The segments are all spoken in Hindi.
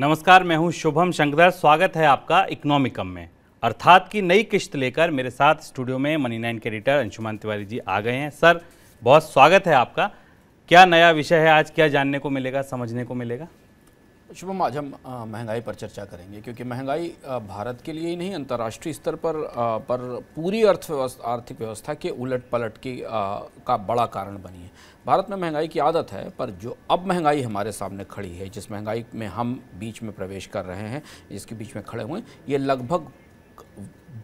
नमस्कार मैं हूं शुभम शंकर स्वागत है आपका इकोनॉमिकम में अर्थात की नई किश्त लेकर मेरे साथ स्टूडियो में मनी नाइन के एडिटर अंशुमान तिवारी जी आ गए हैं सर बहुत स्वागत है आपका क्या नया विषय है आज क्या जानने को मिलेगा समझने को मिलेगा शुभम आज हम महंगाई पर चर्चा करेंगे क्योंकि महंगाई भारत के लिए ही नहीं अंतर्राष्ट्रीय स्तर पर आ, पर पूरी अर्थव्यवस्था आर्थिक व्यवस्था के उलट पलट की आ, का बड़ा कारण बनी है भारत में महंगाई की आदत है पर जो अब महंगाई हमारे सामने खड़ी है जिस महंगाई में हम बीच में प्रवेश कर रहे हैं जिसके बीच में खड़े हुए ये लगभग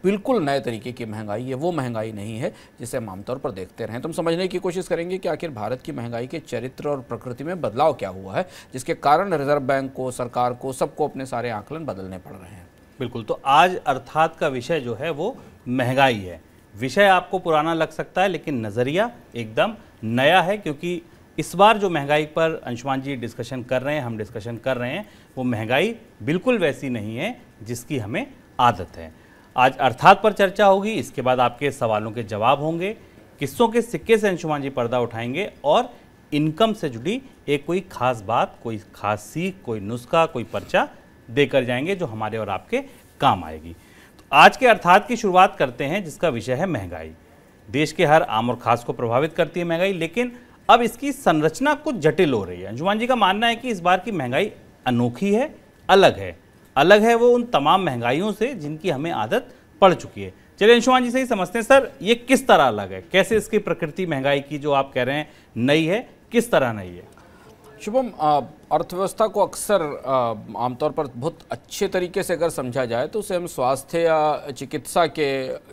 बिल्कुल नए तरीके की महंगाई है वो महंगाई नहीं है जिसे हम आमतौर पर देखते रहें तो हम समझने की कोशिश करेंगे कि आखिर भारत की महंगाई के चरित्र और प्रकृति में बदलाव क्या हुआ है जिसके कारण रिजर्व बैंक को सरकार को सबको अपने सारे आंकलन बदलने पड़ रहे हैं बिल्कुल तो आज अर्थात का विषय जो है वो महंगाई है विषय आपको पुराना लग सकता है लेकिन नज़रिया एकदम नया है क्योंकि इस बार जो महंगाई पर अंशुमान जी डिस्कशन कर रहे हैं हम डिस्कशन कर रहे हैं वो महंगाई बिल्कुल वैसी नहीं है जिसकी हमें आदत है आज अर्थात पर चर्चा होगी इसके बाद आपके सवालों के जवाब होंगे किस्सों के सिक्के से अंशुमान जी पर्दा उठाएंगे और इनकम से जुड़ी एक कोई खास बात कोई खास सीख कोई नुस्खा कोई पर्चा देकर जाएंगे जो हमारे और आपके काम आएगी तो आज के अर्थात की शुरुआत करते हैं जिसका विषय है महंगाई देश के हर आम और खास को प्रभावित करती है महंगाई लेकिन अब इसकी संरचना कुछ जटिल हो रही है अंजुमान जी का मानना है कि इस बार की महंगाई अनोखी है अलग है अलग है वो उन तमाम महंगाइयों से जिनकी हमें आदत पड़ चुकी है चलिए अंशुमान जी से ही समझते हैं सर ये किस तरह अलग है कैसे इसकी प्रकृति महंगाई की जो आप कह रहे हैं नई है किस तरह नई है शुभम अर्थव्यवस्था को अक्सर आमतौर पर बहुत अच्छे तरीके से अगर समझा जाए तो उसे हम स्वास्थ्य या चिकित्सा के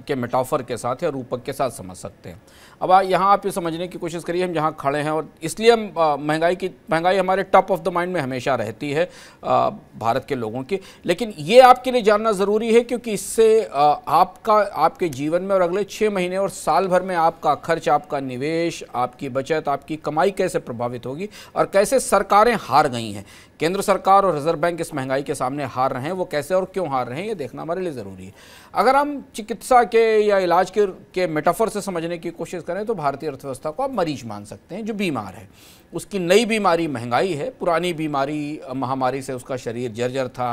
के मेटाफर के साथ या रूपक के साथ समझ सकते हैं अब यहाँ आप ये समझने की कोशिश करिए हम जहाँ खड़े हैं और इसलिए हम महंगाई की महंगाई हमारे टॉप ऑफ द माइंड में हमेशा रहती है भारत के लोगों की लेकिन ये आपके लिए जानना ज़रूरी है क्योंकि इससे आपका आपके जीवन में और अगले छः महीने और साल भर में आपका खर्च आपका निवेश आपकी बचत आपकी कमाई कैसे प्रभावित होगी और कैसे सरकारें हार गई हैं केंद्र सरकार और रिजर्व बैंक इस महंगाई के सामने हार रहे हैं वो कैसे और क्यों हार रहे हैं ये देखना हमारे लिए ज़रूरी है अगर हम चिकित्सा के या इलाज के के मेटाफर से समझने की कोशिश करें तो भारतीय अर्थव्यवस्था को आप मरीज मान सकते हैं जो बीमार है उसकी नई बीमारी महंगाई है पुरानी बीमारी महामारी से उसका शरीर जर्जर था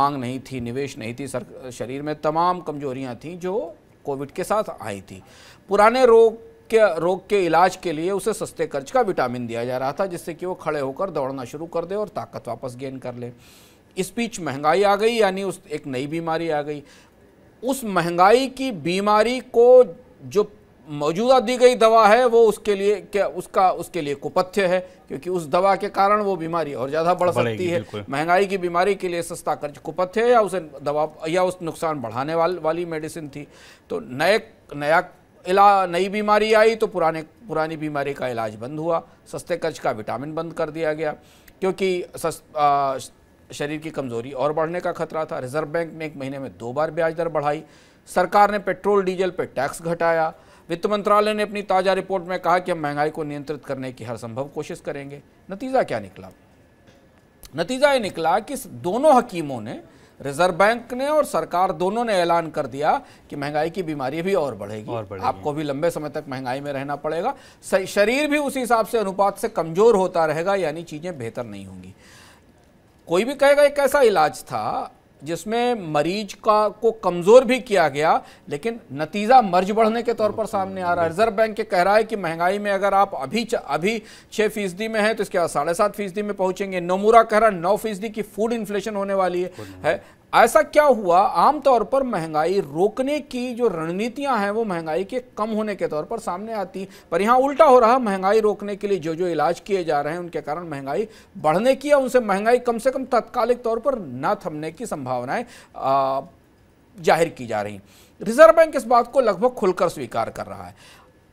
मांग नहीं थी निवेश नहीं थी सर शरीर में तमाम कमजोरियाँ थीं जो कोविड के साथ आई थी पुराने रोग के रोग के इलाज के लिए उसे सस्ते खर्च का विटामिन दिया जा रहा था जिससे कि वो खड़े होकर दौड़ना शुरू कर दे और ताकत वापस गेन कर ले इस बीच महंगाई आ गई यानी उस एक नई बीमारी आ गई उस महंगाई की बीमारी को जो मौजूदा दी गई दवा है वो उसके लिए क्या उसका उसके लिए कुपथ्य है क्योंकि उस दवा के कारण वो बीमारी और ज़्यादा बढ़ सकती है महंगाई की बीमारी के लिए सस्ता कर्ज कुपथ्य है या उसे दवा या उस नुकसान बढ़ाने वाल, वाली मेडिसिन थी तो नए नया इला नई बीमारी आई तो पुराने पुरानी बीमारी का इलाज बंद हुआ सस्ते कर्ज का विटामिन बंद कर दिया गया क्योंकि सस, आ, शरीर की कमजोरी और बढ़ने का खतरा था रिजर्व बैंक ने एक महीने में दो बार ब्याज दर बढ़ाई सरकार ने पेट्रोल डीजल पर पे टैक्स घटाया वित्त मंत्रालय ने अपनी ताज़ा रिपोर्ट में कहा कि हम महंगाई को नियंत्रित करने की हर संभव कोशिश करेंगे नतीजा क्या निकला नतीजा ये निकला कि दोनों हकीमों ने रिजर्व बैंक ने और सरकार दोनों ने ऐलान कर दिया कि महंगाई की बीमारी भी और बढ़ेगी, और बढ़ेगी। आपको भी लंबे समय तक महंगाई में रहना पड़ेगा शरीर भी उसी हिसाब से अनुपात से कमजोर होता रहेगा यानी चीजें बेहतर नहीं होंगी कोई भी कहेगा एक ऐसा इलाज था जिसमें मरीज का को कमज़ोर भी किया गया लेकिन नतीजा मर्ज बढ़ने के तौर पर सामने आ रहा है रिजर्व बैंक के कह रहा है कि महंगाई में अगर आप अभी च, अभी छह फीसदी में है तो इसके बाद साढ़े सात फीसदी में पहुंचेंगे नोमूरा कह रहा है नौ फीसदी की फूड इन्फ्लेशन होने वाली है, है ऐसा क्या हुआ आमतौर पर महंगाई रोकने की जो रणनीतियां हैं वो महंगाई के कम होने के तौर पर सामने आती पर यहां उल्टा हो रहा महंगाई रोकने के लिए जो जो इलाज किए जा रहे हैं उनके कारण महंगाई बढ़ने की या उनसे महंगाई कम से कम तत्कालिक तौर पर न थमने की संभावनाएं जाहिर की जा रही रिजर्व बैंक इस बात को लगभग खुलकर स्वीकार कर रहा है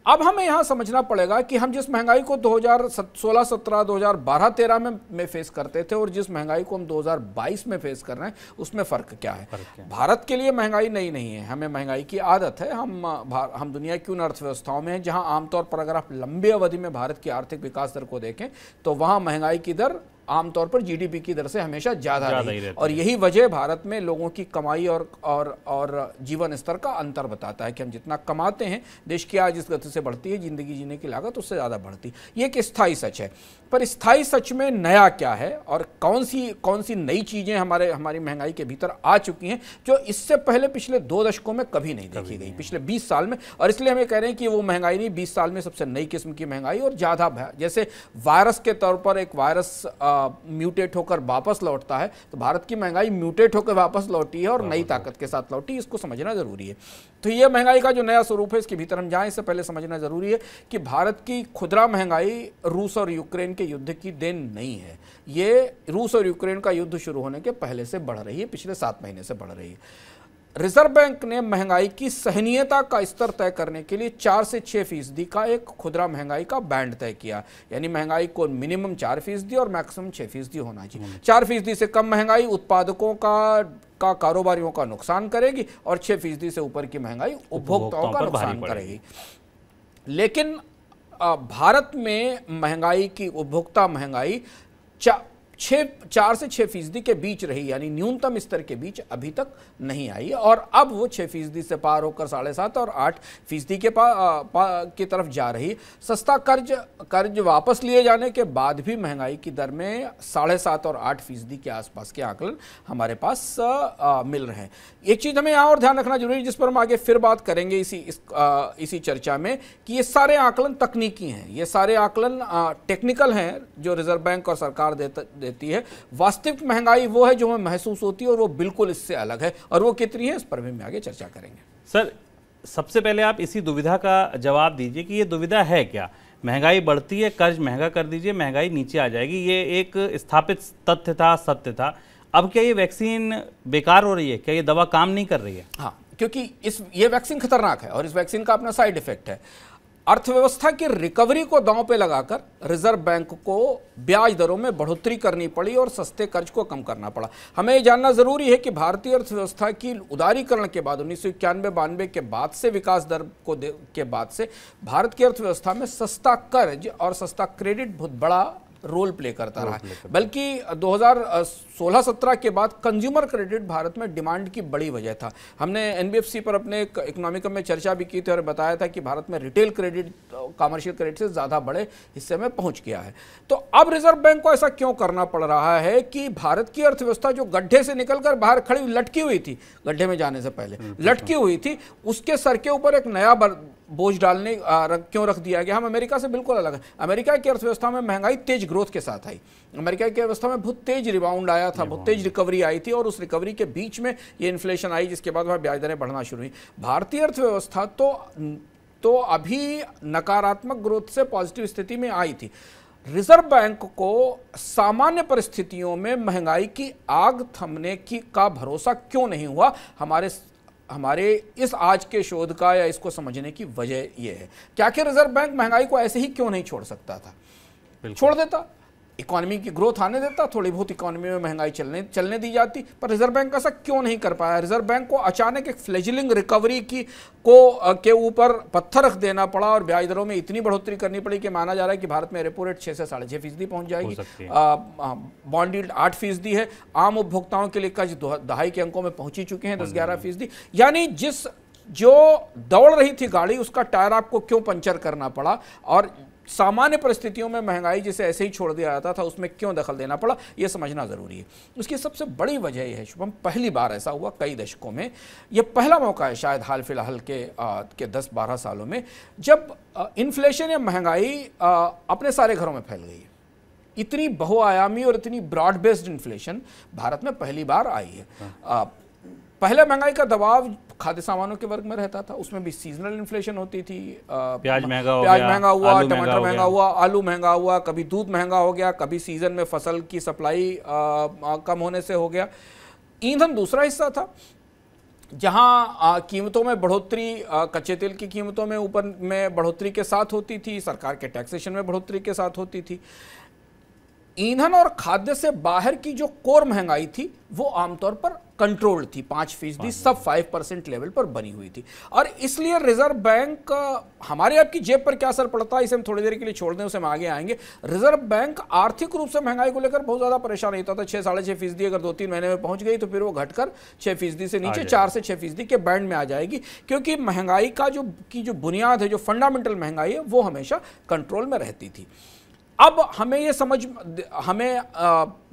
अब हमें यहाँ समझना पड़ेगा कि हम जिस महंगाई को 2016 17 2012 13 में में फेस करते थे और जिस महंगाई को हम 2022 में फेस कर रहे हैं उसमें फ़र्क क्या है भारत के लिए महंगाई नई नहीं, नहीं है हमें महंगाई की आदत है हम हम दुनिया की उन अर्थव्यवस्थाओं में हैं जहाँ आमतौर पर अगर आप लंबी अवधि में भारत की आर्थिक विकास दर को देखें तो वहाँ महंगाई की दर आमतौर पर जीडीपी की दर से हमेशा ज़्यादा रही, रही और यही वजह भारत में लोगों की कमाई और और और जीवन स्तर का अंतर बताता है कि हम जितना कमाते हैं देश की आज इस गति से बढ़ती है ज़िंदगी जीने की लागत उससे ज़्यादा बढ़ती है ये एक स्थायी सच है पर स्थायी सच में नया क्या है और कौन सी कौन सी नई चीज़ें हमारे हमारी महंगाई के भीतर आ चुकी हैं जो इससे पहले पिछले दो दशकों में कभी नहीं देखी गई पिछले बीस साल में और इसलिए हमें कह रहे हैं कि वो महंगाई नहीं बीस साल में सबसे नई किस्म की महंगाई और ज़्यादा जैसे वायरस के तौर पर एक वायरस म्यूटेट होकर वापस लौटता है तो भारत की महंगाई म्यूटेट होकर वापस लौटी है और नई ताकत के साथ लौटी इसको समझना ज़रूरी है तो यह महंगाई का जो नया स्वरूप है इसके भीतर हम जाए इससे पहले समझना ज़रूरी है कि भारत की खुदरा महंगाई रूस और यूक्रेन के युद्ध की देन नहीं है ये रूस और यूक्रेन का युद्ध शुरू होने के पहले से बढ़ रही है पिछले सात महीने से बढ़ रही है रिजर्व बैंक ने महंगाई की सहनीयता का स्तर तय करने के लिए चार से छः फीसदी का एक खुदरा महंगाई का बैंड तय किया यानी महंगाई को मिनिमम चार फीसदी और मैक्सिमम छः फीसदी होना चाहिए चार फीसदी से कम महंगाई उत्पादकों का का कारोबारियों का नुकसान करेगी और छः फीसदी से ऊपर की महंगाई उपभोक्ताओं का नुकसान करेगी लेकिन भारत में महंगाई की उपभोक्ता महंगाई छः चार से छः फीसदी के बीच रही यानी न्यूनतम स्तर के बीच अभी तक नहीं आई और अब वो छः फीसदी से पार होकर साढ़े सात और आठ फीसदी के पा, पा की तरफ जा रही सस्ता कर्ज कर्ज वापस लिए जाने के बाद भी महंगाई की दर में साढ़े सात और आठ फीसदी के आसपास के आंकलन हमारे पास आ, मिल रहे हैं एक चीज़ हमें यहाँ और ध्यान रखना जरूरी है जिस पर हम आगे फिर बात करेंगे इसी इस, आ, इसी चर्चा में कि ये सारे आंकलन तकनीकी हैं ये सारे आकलन टेक्निकल हैं जो रिजर्व बैंक और सरकार देता देती है वास्तविक महंगाई वो है जो हमें महसूस होती है और वो बिल्कुल इससे अलग है और वो कितनी है इस पर भी हम आगे चर्चा करेंगे सर सबसे पहले आप इसी दुविधा का जवाब दीजिए कि ये दुविधा है क्या महंगाई बढ़ती है कर्ज महंगा कर दीजिए महंगाई नीचे आ जाएगी ये एक स्थापित तथ्य था सत्य था अब क्या ये वैक्सीन बेकार हो रही है क्या ये दवा काम नहीं कर रही है हाँ क्योंकि इस ये वैक्सीन खतरनाक है और इस वैक्सीन का अपना साइड इफेक्ट है अर्थव्यवस्था की रिकवरी को दांव पे लगाकर रिजर्व बैंक को ब्याज दरों में बढ़ोतरी करनी पड़ी और सस्ते कर्ज को कम करना पड़ा हमें यह जानना जरूरी है कि भारतीय अर्थव्यवस्था की उदारीकरण के बाद उन्नीस सौ इक्यानवे बानवे के बाद से विकास दर को के बाद से भारत की अर्थव्यवस्था में सस्ता कर्ज और सस्ता क्रेडिट बहुत बड़ा रोल प्ले करता रोल रहा है बल्कि 2016-17 के बाद कंज्यूमर क्रेडिट भारत में डिमांड की बड़ी वजह था हमने एनबीएफसी पर अपने इकोनॉमिकल में चर्चा भी की थी और बताया था कि भारत में रिटेल क्रेडिट कॉमर्शियल क्रेडिट से ज़्यादा बड़े हिस्से में पहुंच गया है तो अब रिजर्व बैंक को ऐसा क्यों करना पड़ रहा है कि भारत की अर्थव्यवस्था जो गड्ढे से निकलकर बाहर खड़ी लटकी हुई थी गड्ढे में जाने से पहले हम्म, लटकी अच्छा। हुई थी उसके सर के ऊपर एक नया बोझ डालने रख, क्यों रख दिया गया हम अमेरिका से बिल्कुल अलग है अमेरिका की अर्थव्यवस्था में महंगाई तेज ग्रोथ के साथ आई अमेरिका की अवस्था में बहुत तेज रिबाउंड आया था बहुत तेज रिकवरी आई थी और उस रिकवरी के बीच में ये इन्फ्लेशन आई जिसके बाद वहाँ ब्याज दरें बढ़ना शुरू हुई भारतीय अर्थव्यवस्था तो तो अभी नकारात्मक ग्रोथ से पॉजिटिव स्थिति में आई थी रिजर्व बैंक को सामान्य परिस्थितियों में महंगाई की आग थमने की का भरोसा क्यों नहीं हुआ हमारे हमारे इस आज के शोध का या इसको समझने की वजह यह है क्या कि रिजर्व बैंक महंगाई को ऐसे ही क्यों नहीं छोड़ सकता था छोड़ देता इकोनॉमी की ग्रोथ आने देता थोड़ी बहुत इकोनॉमी में महंगाई चलने चलने दी जाती पर रिजर्व बैंक ऐसा क्यों नहीं कर पाया रिजर्व बैंक को अचानक एक फ्लेजलिंग रिकवरी की को के ऊपर पत्थर रख देना पड़ा और ब्याज दरों में इतनी बढ़ोतरी करनी पड़ी कि माना जा रहा है कि भारत में रेपो रेट छः से साढ़े छः फीसदी पहुँच जाएगी बॉन्ड यील्ड आठ फीसदी है आम उपभोक्ताओं के लिए कर्ज दहाई के अंकों में पहुंची चुके हैं दस हम्म। ग्यारह फीसदी यानी जिस जो दौड़ रही थी गाड़ी उसका टायर आपको क्यों पंचर करना पड़ा और सामान्य परिस्थितियों में महंगाई जिसे ऐसे ही छोड़ दिया जाता था उसमें क्यों दखल देना पड़ा यह समझना ज़रूरी है उसकी सबसे बड़ी वजह यह है शुभम पहली बार ऐसा हुआ कई दशकों में यह पहला मौका है शायद हाल फिलहाल के आ, के दस बारह सालों में जब इन्फ्लेशन या महंगाई अपने सारे घरों में फैल गई है इतनी बहुआयामी और इतनी ब्रॉड बेस्ड इन्फ्लेशन भारत में पहली बार आई है हाँ। आ, पहले महंगाई का दबाव खाद्य सामानों के वर्ग में रहता था उसमें भी सीजनल इन्फ्लेशन होती थी प्याज महंगा प्याज महंगा हुआ टमाटर महंगा हुआ आलू महंगा हुआ कभी दूध महंगा हो गया कभी सीजन में फसल की सप्लाई कम होने से हो गया ईंधन दूसरा हिस्सा था जहाँ कीमतों में बढ़ोतरी कच्चे तेल की कीमतों में ऊपर में बढ़ोतरी के साथ होती थी सरकार के टैक्सेशन में बढ़ोतरी के साथ होती थी ईंधन और खाद्य से बाहर की जो कोर महंगाई थी वो आमतौर पर कंट्रोल्ड थी पांच फीसदी सब फाइव परसेंट लेवल पर बनी हुई थी और इसलिए रिजर्व बैंक हमारे आपकी जेब पर क्या असर पड़ता है इसे हम थोड़ी देर के लिए छोड़ दें उसे हम आगे आएंगे रिजर्व बैंक आर्थिक रूप से महंगाई को लेकर बहुत ज़्यादा परेशान नहीं था छह साढ़े छह फीसदी अगर दो तीन महीने में पहुंच गई तो फिर वो घटकर छह फीसदी से नीचे चार से छह फीसदी के बैंड में आ जाएगी क्योंकि महंगाई का जो की जो बुनियाद है जो फंडामेंटल महंगाई है वो हमेशा कंट्रोल में रहती थी अब हमें ये समझ हमें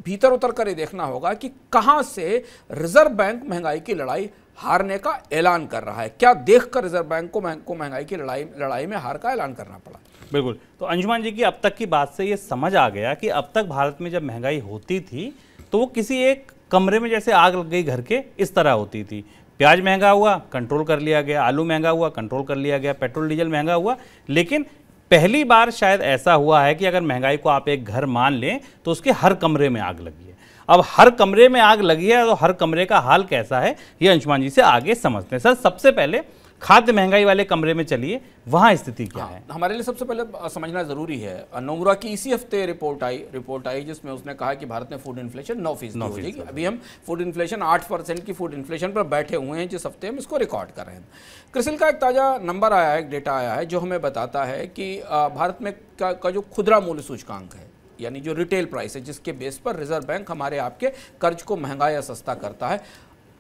भीतर उतर कर ये देखना होगा कि कहाँ से रिजर्व बैंक महंगाई की लड़ाई हारने का ऐलान कर रहा है क्या देखकर रिजर्व बैंक को को महंगाई की लड़ाई लड़ाई में हार का ऐलान करना पड़ा बिल्कुल तो अंजुमान जी की अब तक की बात से ये समझ आ गया कि अब तक भारत में जब महंगाई होती थी तो वो किसी एक कमरे में जैसे आग लग गई घर के इस तरह होती थी प्याज महंगा हुआ कंट्रोल कर लिया गया आलू महंगा हुआ कंट्रोल कर लिया गया पेट्रोल डीजल महंगा हुआ लेकिन पहली बार शायद ऐसा हुआ है कि अगर महंगाई को आप एक घर मान लें तो उसके हर कमरे में आग लगी है अब हर कमरे में आग लगी है तो हर कमरे का हाल कैसा है ये अंशुमान जी से आगे समझते हैं सर सबसे पहले खाद्य महंगाई वाले कमरे में चलिए वहाँ स्थिति क्या हाँ, है हमारे लिए सबसे पहले समझना जरूरी है नोमुरा की इसी हफ्ते रिपोर्ट आई रिपोर्ट आई जिसमें उसने कहा कि भारत में फूड इन्फ्लेशन नौ फीसदी हो जाएगी अभी हम फूड इन्फ्लेशन आठ परसेंट की फूड इन्फ्लेशन पर बैठे हुए हैं जिस हफ्ते हम इसको रिकॉर्ड कर रहे हैं क्रिसिल का एक ताज़ा नंबर आया है एक डेटा आया है जो हमें बताता है कि भारत में का, का जो खुदरा मूल्य सूचकांक है यानी जो रिटेल प्राइस है जिसके बेस पर रिजर्व बैंक हमारे आपके कर्ज को महंगा या सस्ता करता है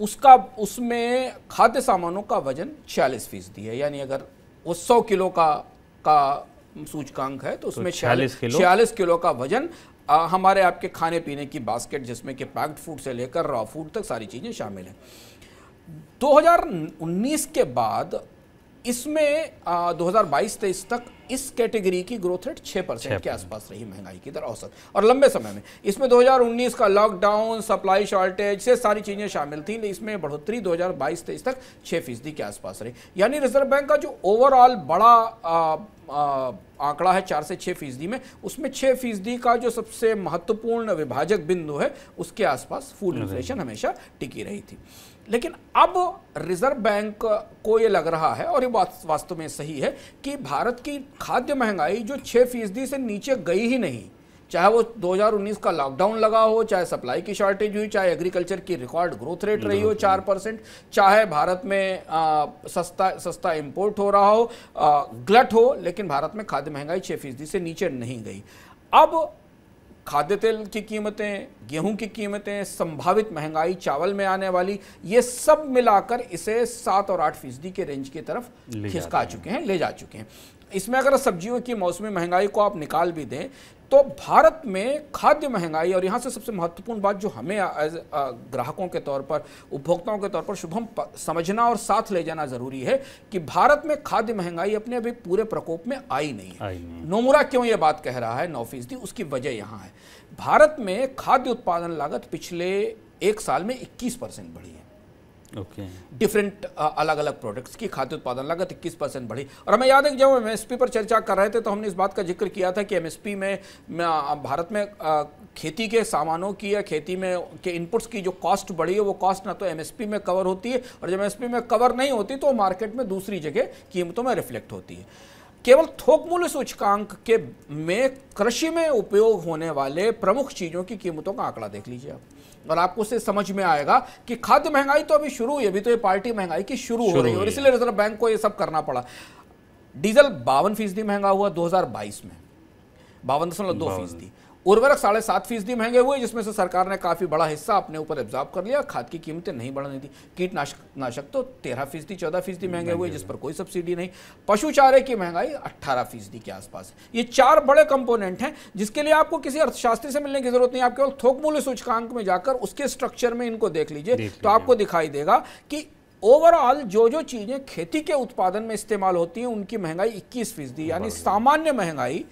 उसका उसमें खाद्य सामानों का वजन छियालीस फीसदी है यानी अगर वो सौ किलो का का सूचकांक है तो, तो उसमें छियालीस तो छियालीस किलो? किलो का वजन आ, हमारे आपके खाने पीने की बास्केट जिसमें कि पैक्ड फूड से लेकर रॉ फूड तक सारी चीज़ें शामिल हैं 2019 के बाद इसमें दो हजार बाईस तेईस तक इस कैटेगरी की ग्रोथ रेट छह परसेंट के आसपास रही महंगाई की दर औसत और लंबे समय में इसमें 2019 का लॉकडाउन सप्लाई शॉर्टेज से सारी चीज़ें शामिल थी इसमें बढ़ोतरी 2022-23 तक छह फीसदी के आसपास रही यानी रिजर्व बैंक का जो ओवरऑल बड़ा आ, आ, आंकड़ा है चार से छह फीसदी में उसमें छह फीसदी का जो सबसे महत्वपूर्ण विभाजक बिंदु है उसके आसपास फूड इन्फ्लेशन हमेशा टिकी रही थी लेकिन अब रिजर्व बैंक को ये लग रहा है और ये बात वास्तव में सही है कि भारत की खाद्य महंगाई जो छः फीसदी से नीचे गई ही नहीं चाहे वो 2019 का लॉकडाउन लगा हो चाहे सप्लाई की शॉर्टेज हुई चाहे एग्रीकल्चर की रिकॉर्ड ग्रोथ रेट रही हो चार परसेंट चाहे भारत में आ, सस्ता सस्ता इंपोर्ट हो रहा हो आ, ग्लट हो लेकिन भारत में खाद्य महंगाई छः फीसदी से नीचे नहीं गई अब खाद्य तेल की कीमतें गेहूं की कीमतें संभावित महंगाई चावल में आने वाली ये सब मिलाकर इसे सात और आठ फीसदी के रेंज की तरफ खिसका चुके हैं ले जा चुके हैं इसमें अगर सब्जियों की मौसमी महंगाई को आप निकाल भी दें तो भारत में खाद्य महंगाई और यहाँ से सबसे महत्वपूर्ण बात जो हमें एज ग्राहकों के तौर पर उपभोक्ताओं के तौर पर शुभम समझना और साथ ले जाना जरूरी है कि भारत में खाद्य महंगाई अपने अभी पूरे प्रकोप में आई नहीं है नोमुरा क्यों ये बात कह रहा है नौ फीसदी उसकी वजह यहाँ है भारत में खाद्य उत्पादन लागत पिछले एक साल में इक्कीस परसेंट बढ़ी है डिफरेंट अलग अलग प्रोडक्ट्स की खाद्य उत्पादन लागत इक्कीस परसेंट बढ़ी और हमें याद है कि जब हम एमएसपी पर चर्चा कर रहे थे तो हमने इस बात का जिक्र किया था कि एमएसपी में भारत में खेती के सामानों की या खेती में के इनपुट्स की जो कॉस्ट बढ़ी है वो कॉस्ट ना तो एमएसपी में कवर होती है और जब एमएसपी में कवर नहीं होती तो मार्केट में दूसरी जगह कीमतों में रिफ्लेक्ट होती है केवल थोक मूल्य सूचकांक के में कृषि में उपयोग होने वाले प्रमुख चीजों की कीमतों का आंकड़ा देख लीजिए आप और आपको उससे समझ में आएगा कि खाद्य महंगाई तो अभी शुरू हुई अभी तो ये पार्टी महंगाई की शुरू, शुरू हो रही है और इसलिए रिजर्व बैंक को ये सब करना पड़ा डीजल बावन फीसदी महंगा हुआ 2022 में बावन दशमलव दो फीसदी उर्वरक साढ़े सात फीसदी महंगे हुए जिसमें से सरकार ने काफ़ी बड़ा हिस्सा अपने ऊपर एब्जॉर्ब कर लिया खाद की कीमतें नहीं बढ़ने दी कीटनाशक नाशक तो तेरह फीसदी चौदह फीसदी महंगे हुए जिस पर कोई सब्सिडी नहीं पशु चारे की महंगाई अट्ठारह फीसदी के आसपास है ये चार बड़े कंपोनेंट हैं जिसके लिए आपको किसी अर्थशास्त्री से मिलने की जरूरत नहीं आप केवल थोक मूल्य सूचकांक में जाकर उसके स्ट्रक्चर में इनको देख लीजिए तो आपको दिखाई देगा कि ओवरऑल जो जो चीज़ें खेती के उत्पादन में इस्तेमाल होती हैं उनकी महंगाई इक्कीस फीसदी यानी सामान्य महंगाई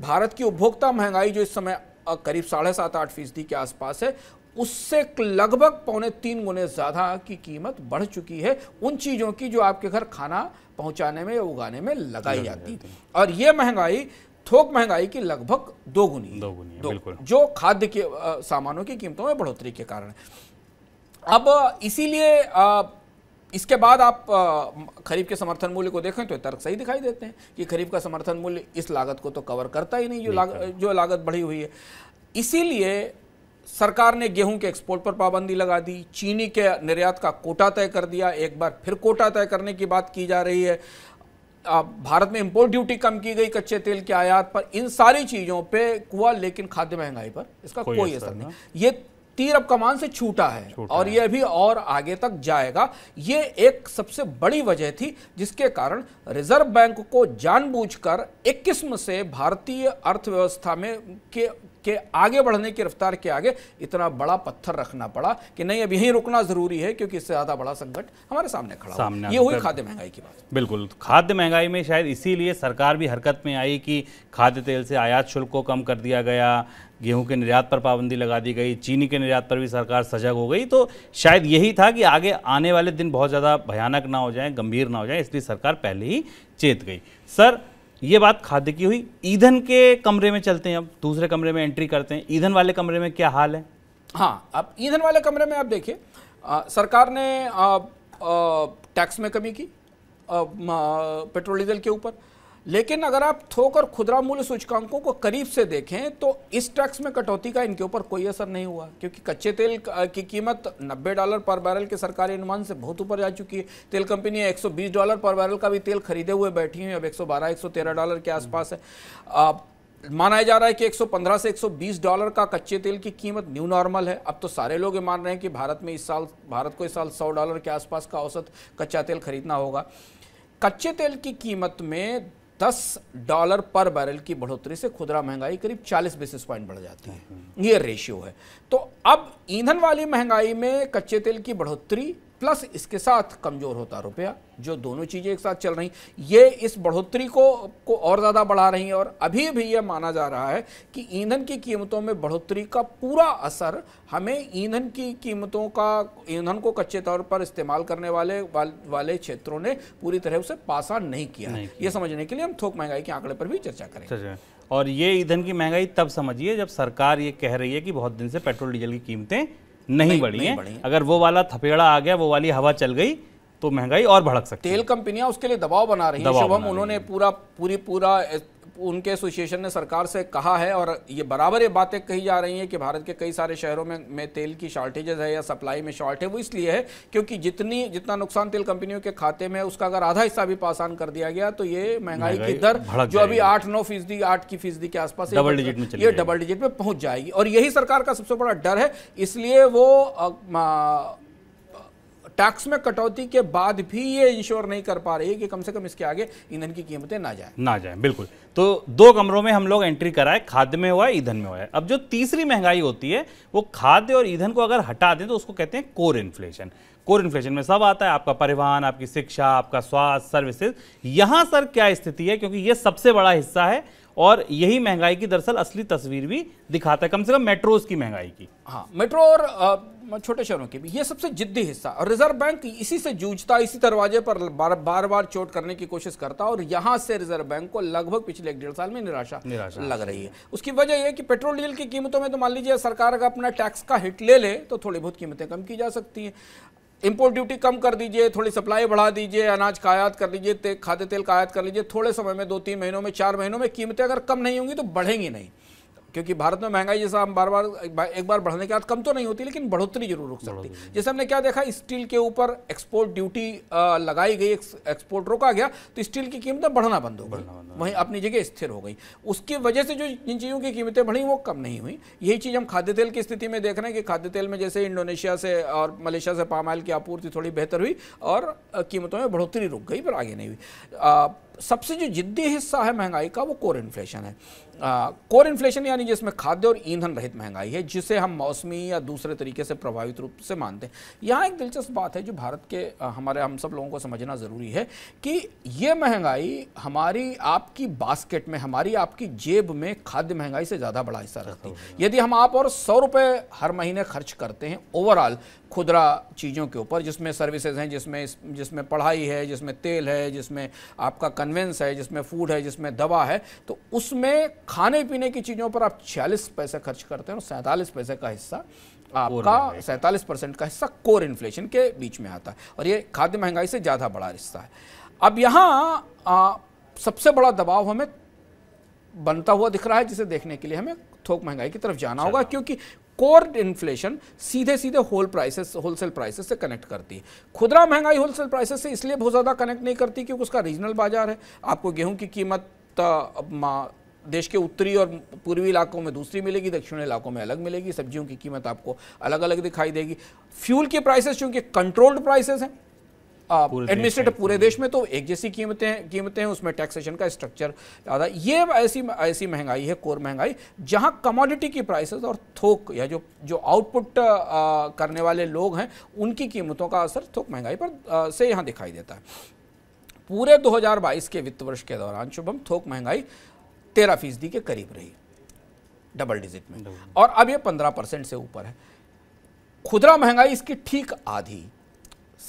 भारत की उपभोक्ता महंगाई जो इस समय करीब साढ़े सात आठ फीसदी के आसपास है उससे लगभग पौने तीन गुने ज़्यादा की कीमत बढ़ चुकी है उन चीज़ों की जो आपके घर खाना पहुंचाने में या उगाने में लगाई जाती है और ये महंगाई थोक महंगाई की लगभग दो गुनी दो गुनी दो, बिल्कुल जो खाद्य के सामानों की कीमतों में बढ़ोतरी के कारण अब इसीलिए इसके बाद आप खरीफ के समर्थन मूल्य को देखें तो तर्क सही दिखाई देते हैं कि खरीफ का समर्थन मूल्य इस लागत को तो कवर करता ही नहीं जो लाग, जो लागत बढ़ी हुई है इसीलिए सरकार ने गेहूं के एक्सपोर्ट पर पाबंदी लगा दी चीनी के निर्यात का कोटा तय कर दिया एक बार फिर कोटा तय करने की बात की जा रही है भारत में इम्पोर्ट ड्यूटी कम की गई कच्चे तेल के आयात पर इन सारी चीज़ों पे कुआ लेकिन खाद्य महंगाई पर इसका कोई, कोई असर नहीं ये तीर अब कमान से छूटा है छूटा और यह भी और आगे तक जाएगा ये एक सबसे बड़ी वजह थी जिसके कारण रिजर्व बैंक को जानबूझकर एक किस्म से भारतीय अर्थव्यवस्था में के के आगे बढ़ने की रफ्तार के आगे इतना बड़ा पत्थर रखना पड़ा कि नहीं अब यहीं रुकना जरूरी है क्योंकि इससे ज़्यादा बड़ा संकट हमारे सामने खड़ा सामने ये हुई खाद्य महंगाई की बात बिल्कुल खाद्य महंगाई में शायद इसीलिए सरकार भी हरकत में आई कि खाद्य तेल से आयात शुल्क को कम कर दिया गया गेहूं के निर्यात पर पाबंदी लगा दी गई चीनी के निर्यात पर भी सरकार सजग हो गई तो शायद यही था कि आगे आने वाले दिन बहुत ज़्यादा भयानक ना हो जाए गंभीर ना हो जाए इसलिए सरकार पहले ही चेत गई सर ये बात खाद्य की हुई ईंधन के कमरे में चलते हैं अब दूसरे कमरे में एंट्री करते हैं ईंधन वाले कमरे में क्या हाल है हाँ अब ईंधन वाले कमरे में आप देखिए सरकार ने आ, आ, टैक्स में कमी की पेट्रोल डीजल के ऊपर लेकिन अगर आप थोक और खुदरा मूल्य सूचकांकों को करीब से देखें तो इस टैक्स में कटौती का इनके ऊपर कोई असर नहीं हुआ क्योंकि कच्चे तेल की कीमत 90 डॉलर पर बैरल के सरकारी अनुमान से बहुत ऊपर जा चुकी है तेल कंपनियां 120 डॉलर पर बैरल का भी तेल खरीदे हुए बैठी हुई अब 112 113 डॉलर के आसपास है आप माना जा रहा है कि 115 से 120 डॉलर का कच्चे तेल की कीमत न्यू नॉर्मल है अब तो सारे लोग ये मान रहे हैं कि भारत में इस साल भारत को इस साल 100 डॉलर के आसपास का औसत कच्चा तेल खरीदना होगा कच्चे तेल की कीमत में दस डॉलर पर बैरल की बढ़ोतरी से खुदरा महंगाई करीब चालीस बेसिस पॉइंट बढ़ जाती है ये रेशियो है तो अब ईंधन वाली महंगाई में कच्चे तेल की बढ़ोतरी प्लस इसके साथ कमज़ोर होता रुपया जो दोनों चीज़ें एक साथ चल रही ये इस बढ़ोतरी को को और ज़्यादा बढ़ा रही है और अभी भी यह माना जा रहा है कि ईंधन की कीमतों में बढ़ोतरी का पूरा असर हमें ईंधन की कीमतों का ईंधन को कच्चे तौर पर इस्तेमाल करने वाले वाल, वाले क्षेत्रों ने पूरी तरह उसे पासा नहीं किया है ये समझने के लिए हम थोक महंगाई के आंकड़े पर भी चर्चा करें और ये ईंधन की महंगाई तब समझिए जब सरकार ये कह रही है कि बहुत दिन से पेट्रोल डीजल की कीमतें नहीं, नहीं बढ़ी है अगर वो वाला थपेड़ा आ गया वो वाली हवा चल गई तो महंगाई और भड़क सकती है तेल कंपनियां उसके लिए दबाव बना रही हैं शुभम उन्होंने पूरा पूरी पूरा उनके एसोसिएशन ने सरकार से कहा है और ये बराबर ये बातें कही जा रही हैं कि भारत के कई सारे शहरों में में तेल की शॉर्टेजेस है या सप्लाई में शॉर्ट है वो इसलिए है क्योंकि जितनी जितना नुकसान तेल कंपनियों के खाते में उसका अगर आधा हिस्सा भी पासान कर दिया गया तो ये महंगाई की दर जो अभी आठ नौ फीसदी आठ की फीसदी के आसपास डबल डिजिट में ये डबल डिजिट में पहुंच जाएगी और यही सरकार का सबसे बड़ा डर है इसलिए वो टैक्स में कटौती के बाद भी ये इंश्योर नहीं कर पा रही है कि कम से कम इसके आगे ईंधन की कीमतें ना जाए ना जाए बिल्कुल तो दो कमरों में हम लोग एंट्री कराए खाद्य में हुआ है ईंधन में हुआ है अब जो तीसरी महंगाई होती है वो खाद्य और ईंधन को अगर हटा दें तो उसको कहते हैं कोर इन्फ्लेशन कोर इन्फ्लेशन में सब आता है आपका परिवहन आपकी शिक्षा आपका स्वास्थ्य सर्विसेज यहाँ सर क्या स्थिति है क्योंकि ये सबसे बड़ा हिस्सा है और यही महंगाई की दरअसल असली तस्वीर भी दिखाता है कम से कम मेट्रोज की महंगाई की हाँ मेट्रो और छोटे शहरों के भी ये सबसे जिद्दी हिस्सा और रिजर्व बैंक इसी से जूझता इसी दरवाजे पर बार बार बार चोट करने की कोशिश करता और यहाँ से रिजर्व बैंक को लगभग पिछले एक डेढ़ साल में निराशा, निराशा लग रही है उसकी वजह यह कि पेट्रोल डीजल की कीमतों में तो मान लीजिए सरकार अगर अपना टैक्स का हिट ले ले तो थोड़ी बहुत कीमतें कम की जा सकती हैं इम्पोर्ट ड्यूटी कम कर दीजिए थोड़ी सप्लाई बढ़ा दीजिए अनाज का आयात कर लीजिए ते, खाद्य तेल का आयात कर लीजिए थोड़े समय में दो तीन महीनों में चार महीनों में कीमतें अगर कम नहीं होंगी तो बढ़ेंगी नहीं क्योंकि भारत में महंगाई जैसा हम बार बार एक बार बढ़ने के बाद कम तो नहीं होती लेकिन बढ़ोतरी जरूर रुक सकती जैसे हमने क्या देखा स्टील के ऊपर एक्सपोर्ट ड्यूटी लगाई गई एक्सपोर्ट रोका गया तो स्टील की कीमतें बढ़ना बंद हो गई वहीं अपनी जगह स्थिर हो गई उसकी वजह से जो जिन चीज़ों की कीमतें बढ़ी वो कम नहीं हुई यही चीज़ हम खाद्य तेल की स्थिति में देख रहे हैं कि खाद्य तेल में जैसे इंडोनेशिया से और मलेशिया से पामाइल की आपूर्ति थोड़ी बेहतर हुई और कीमतों में बढ़ोतरी रुक गई पर आगे नहीं हुई सबसे जो जिद्दी हिस्सा है महंगाई का वो कोर इन्फ्लेशन है आ, कोर इन्फ्लेशन यानी जिसमें खाद्य और ईंधन रहित महंगाई है जिसे हम मौसमी या दूसरे तरीके से प्रभावित रूप से मानते हैं यहाँ एक दिलचस्प बात है जो भारत के आ, हमारे हम सब लोगों को समझना ज़रूरी है कि ये महंगाई हमारी आपकी बास्केट में हमारी आपकी जेब में खाद्य महंगाई से ज़्यादा बड़ा हिस्सा रखती है यदि हम आप और सौ रुपये हर महीने खर्च करते हैं ओवरऑल खुदरा चीज़ों के ऊपर जिसमें सर्विसेज हैं जिसमें जिसमें पढ़ाई है जिसमें तेल है जिसमें आपका कन्वेंस है जिसमें फूड है जिसमें दवा है तो उसमें खाने पीने की चीज़ों पर आप छियालीस पैसे खर्च करते हैं और सैंतालीस पैसे का हिस्सा आपका सैंतालीस परसेंट का हिस्सा कोर इन्फ्लेशन के बीच में आता है और ये खाद्य महंगाई से ज़्यादा बड़ा हिस्सा है अब यहाँ सबसे बड़ा दबाव हमें बनता हुआ दिख रहा है जिसे देखने के लिए हमें थोक महंगाई की तरफ जाना होगा क्योंकि कोर इन्फ्लेशन सीधे सीधे होल प्राइसेस होलसेल प्राइसेस से कनेक्ट करती है खुदरा महंगाई होलसेल प्राइसेस से इसलिए बहुत ज़्यादा कनेक्ट नहीं करती क्योंकि उसका रीजनल बाजार है आपको गेहूं की कीमत देश के उत्तरी और पूर्वी इलाकों में दूसरी मिलेगी दक्षिणी इलाकों में अलग मिलेगी सब्जियों की कीमत आपको अलग अलग दिखाई देगी फ्यूल की प्राइसेस चूंकि कंट्रोल्ड प्राइसेस हैं एडमिनिस्ट्रेटर पूरे देश में तो एक जैसी कीमतें कीमतें हैं उसमें टैक्सेशन का स्ट्रक्चर ज़्यादा ये ऐसी ऐसी महंगाई है कोर महंगाई जहां कमोडिटी की प्राइसेस और थोक या जो जो आउटपुट करने वाले लोग हैं उनकी कीमतों का असर थोक महंगाई पर आ, से यहाँ दिखाई देता है पूरे 2022 के वित्त वर्ष के दौरान शुभम थोक महंगाई तेरह फीसदी के करीब रही डबल डिजिट में और अब ये पंद्रह परसेंट से ऊपर है खुदरा महंगाई इसकी ठीक आधी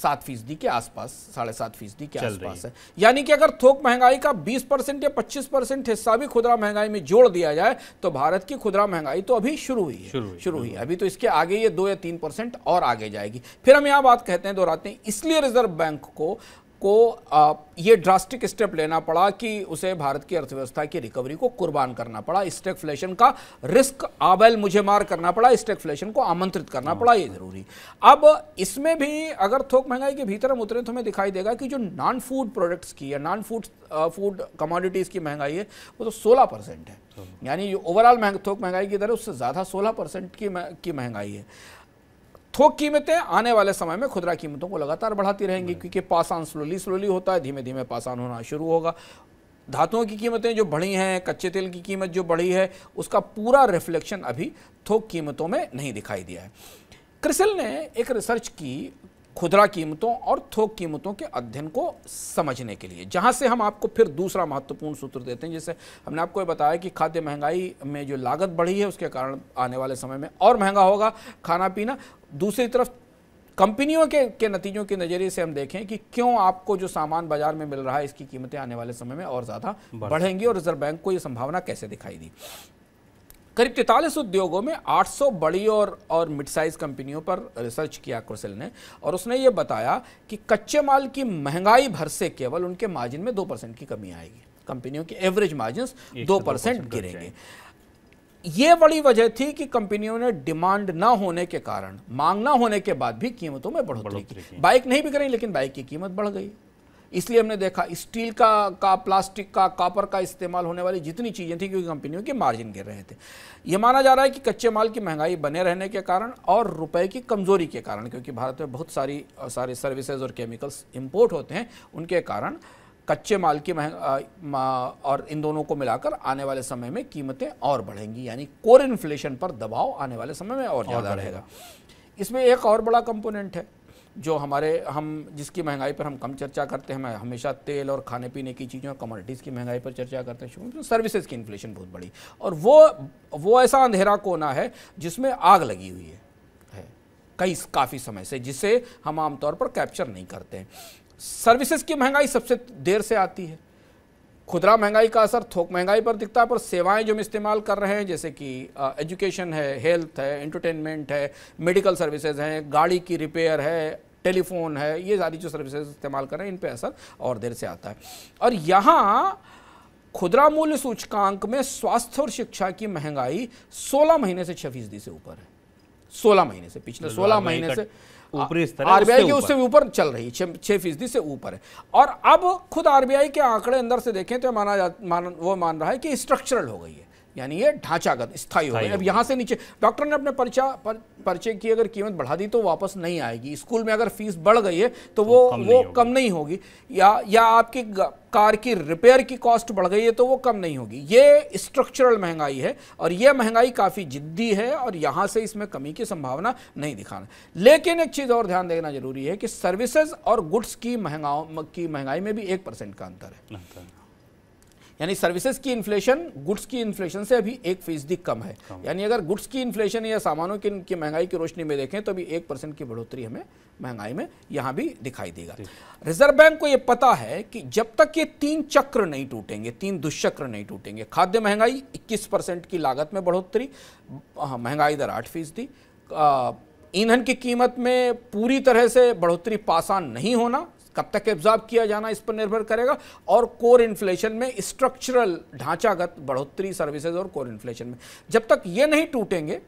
सात फीसदी के आसपास साढ़े सात फीसदी के आसपास है यानी कि अगर थोक महंगाई का 20 परसेंट या 25 परसेंट हिस्सा भी खुदरा महंगाई में जोड़ दिया जाए तो भारत की खुदरा महंगाई तो अभी शुरू हुई है शुरू, हुई है अभी तो इसके आगे ये दो या तीन परसेंट और आगे जाएगी फिर हम यहां बात कहते हैं दोहराते हैं इसलिए रिजर्व बैंक को को ये ड्रास्टिक स्टेप लेना पड़ा कि उसे भारत की अर्थव्यवस्था की रिकवरी को कुर्बान करना पड़ा फ्लेशन का रिस्क आबैल मुझे मार करना पड़ा स्टेक फ्लेशन को आमंत्रित करना पड़ा ये जरूरी अब इसमें भी अगर थोक महंगाई के भीतर हम उतरे तो हमें दिखाई देगा कि जो नॉन फूड प्रोडक्ट्स की या नॉन फूड फूड कमोडिटीज़ की महंगाई है वो तो सोलह परसेंट है हाँ। यानी ओवरऑल थोक महंगाई की दर उससे ज़्यादा सोलह परसेंट की महंगाई है थोक कीमतें आने वाले समय में खुदरा कीमतों को लगातार बढ़ाती रहेंगी क्योंकि पासान स्लोली स्लोली होता है धीमे धीमे पासान होना शुरू होगा धातुओं की कीमतें जो बढ़ी हैं कच्चे तेल की कीमत जो बढ़ी है उसका पूरा रिफ्लेक्शन अभी थोक कीमतों में नहीं दिखाई दिया है क्रिसल ने एक रिसर्च की खुदरा कीमतों और थोक कीमतों के अध्ययन को समझने के लिए जहां से हम आपको फिर दूसरा महत्वपूर्ण सूत्र देते हैं जैसे हमने आपको बताया कि खाद्य महंगाई में जो लागत बढ़ी है उसके कारण आने वाले समय में और महंगा होगा खाना पीना दूसरी तरफ कंपनियों के के नतीजों के नज़रिए से हम देखें कि क्यों आपको जो सामान बाजार में मिल रहा है इसकी कीमतें आने वाले समय में और ज़्यादा बढ़ेंगी और रिजर्व बैंक को ये संभावना कैसे दिखाई दी करीब तैतालीस उद्योगों में 800 बड़ी और और मिड साइज कंपनियों पर रिसर्च किया कुर्सिल ने और उसने ये बताया कि कच्चे माल की महंगाई भर से केवल उनके मार्जिन में दो परसेंट की कमी आएगी कंपनियों के एवरेज मार्जिन दो परसेंट गिरेंगे ये बड़ी वजह थी कि कंपनियों ने डिमांड ना होने के कारण मांग ना होने के बाद भी कीमतों में बढ़ोतरी की बाइक नहीं बिक रही लेकिन बाइक की कीमत बढ़ गई इसलिए हमने देखा स्टील का का प्लास्टिक का कापर का इस्तेमाल होने वाली जितनी चीज़ें थी क्योंकि कंपनियों के मार्जिन गिर रहे थे ये माना जा रहा है कि कच्चे माल की महंगाई बने रहने के कारण और रुपए की कमज़ोरी के कारण क्योंकि भारत में बहुत सारी सारी सर्विसेज और केमिकल्स इम्पोर्ट होते हैं उनके कारण कच्चे माल की महंगा और इन दोनों को मिलाकर आने वाले समय में कीमतें और बढ़ेंगी यानी कोर इन्फ्लेशन पर दबाव आने वाले समय में और ज़्यादा रहेगा इसमें एक और बड़ा कंपोनेंट है जो हमारे हम जिसकी महंगाई पर हम कम चर्चा करते हैं मैं हमेशा तेल और खाने पीने की चीज़ों और कमोडिटीज़ की महंगाई पर चर्चा करते हैं शुरू सर्विसेज की इन्फ्लेशन बहुत बड़ी और वो वो ऐसा अंधेरा कोना है जिसमें आग लगी हुई है, है। कई काफ़ी समय से जिसे हम आमतौर पर कैप्चर नहीं करते हैं सर्विसेज की महंगाई सबसे देर से आती है खुदरा महंगाई का असर थोक महंगाई पर दिखता है पर सेवाएं जो हम इस्तेमाल कर रहे हैं जैसे कि एजुकेशन है हेल्थ है एंटरटेनमेंट है मेडिकल सर्विसेज हैं गाड़ी की रिपेयर है टेलीफोन है ये सारी जो सर्विसेज इस्तेमाल कर रहे हैं इन पर असर और देर से आता है और यहाँ खुदरा मूल्य सूचकांक में स्वास्थ्य और शिक्षा की महंगाई 16 महीने से छह फीसदी से ऊपर है 16 महीने से पिछले 16 महीने से ऊपरी स्तर आरबीआई के उससे ऊपर चल रही है छह फीसदी से ऊपर है और अब खुद आरबीआई के आंकड़े अंदर से देखें तो माना जा मान वो मान रहा है कि स्ट्रक्चरल हो गई है यानी ये ढांचागत स्थायी हो गई अब यहाँ से नीचे डॉक्टर ने अपने पर्चा पर, पर्चे की अगर कीमत बढ़ा दी तो वापस नहीं आएगी स्कूल में अगर फीस बढ़ गई है तो, तो वो कम वो कम नहीं होगी या या आपकी कार की रिपेयर की कॉस्ट बढ़ गई है तो वो कम नहीं होगी ये स्ट्रक्चरल महंगाई है और ये महंगाई काफ़ी जिद्दी है और यहाँ से इसमें कमी की संभावना नहीं दिखाना लेकिन एक चीज़ और ध्यान देना जरूरी है कि सर्विसेज और गुड्स की महंगाओं की महंगाई में भी एक परसेंट का अंतर है यानी सर्विसेज की इन्फ्लेशन गुड्स की इन्फ्लेशन से अभी एक फीसदी कम है यानी अगर गुड्स की इन्फ्लेशन या सामानों की, की महंगाई की रोशनी में देखें तो अभी एक परसेंट की बढ़ोतरी हमें महंगाई में यहाँ भी दिखाई देगा रिजर्व बैंक को यह पता है कि जब तक ये तीन चक्र नहीं टूटेंगे तीन दुष्चक्र नहीं टूटेंगे खाद्य महंगाई इक्कीस परसेंट की लागत में बढ़ोतरी महंगाई दर आठ फीसदी ईंधन की कीमत में पूरी तरह से बढ़ोतरी पासान नहीं होना कब तक एब्जॉर्ब किया जाना इस पर निर्भर करेगा और कोर इन्फ्लेशन में स्ट्रक्चरल ढांचागत बढ़ोतरी सर्विसेज और कोर इन्फ्लेशन में जब तक ये नहीं टूटेंगे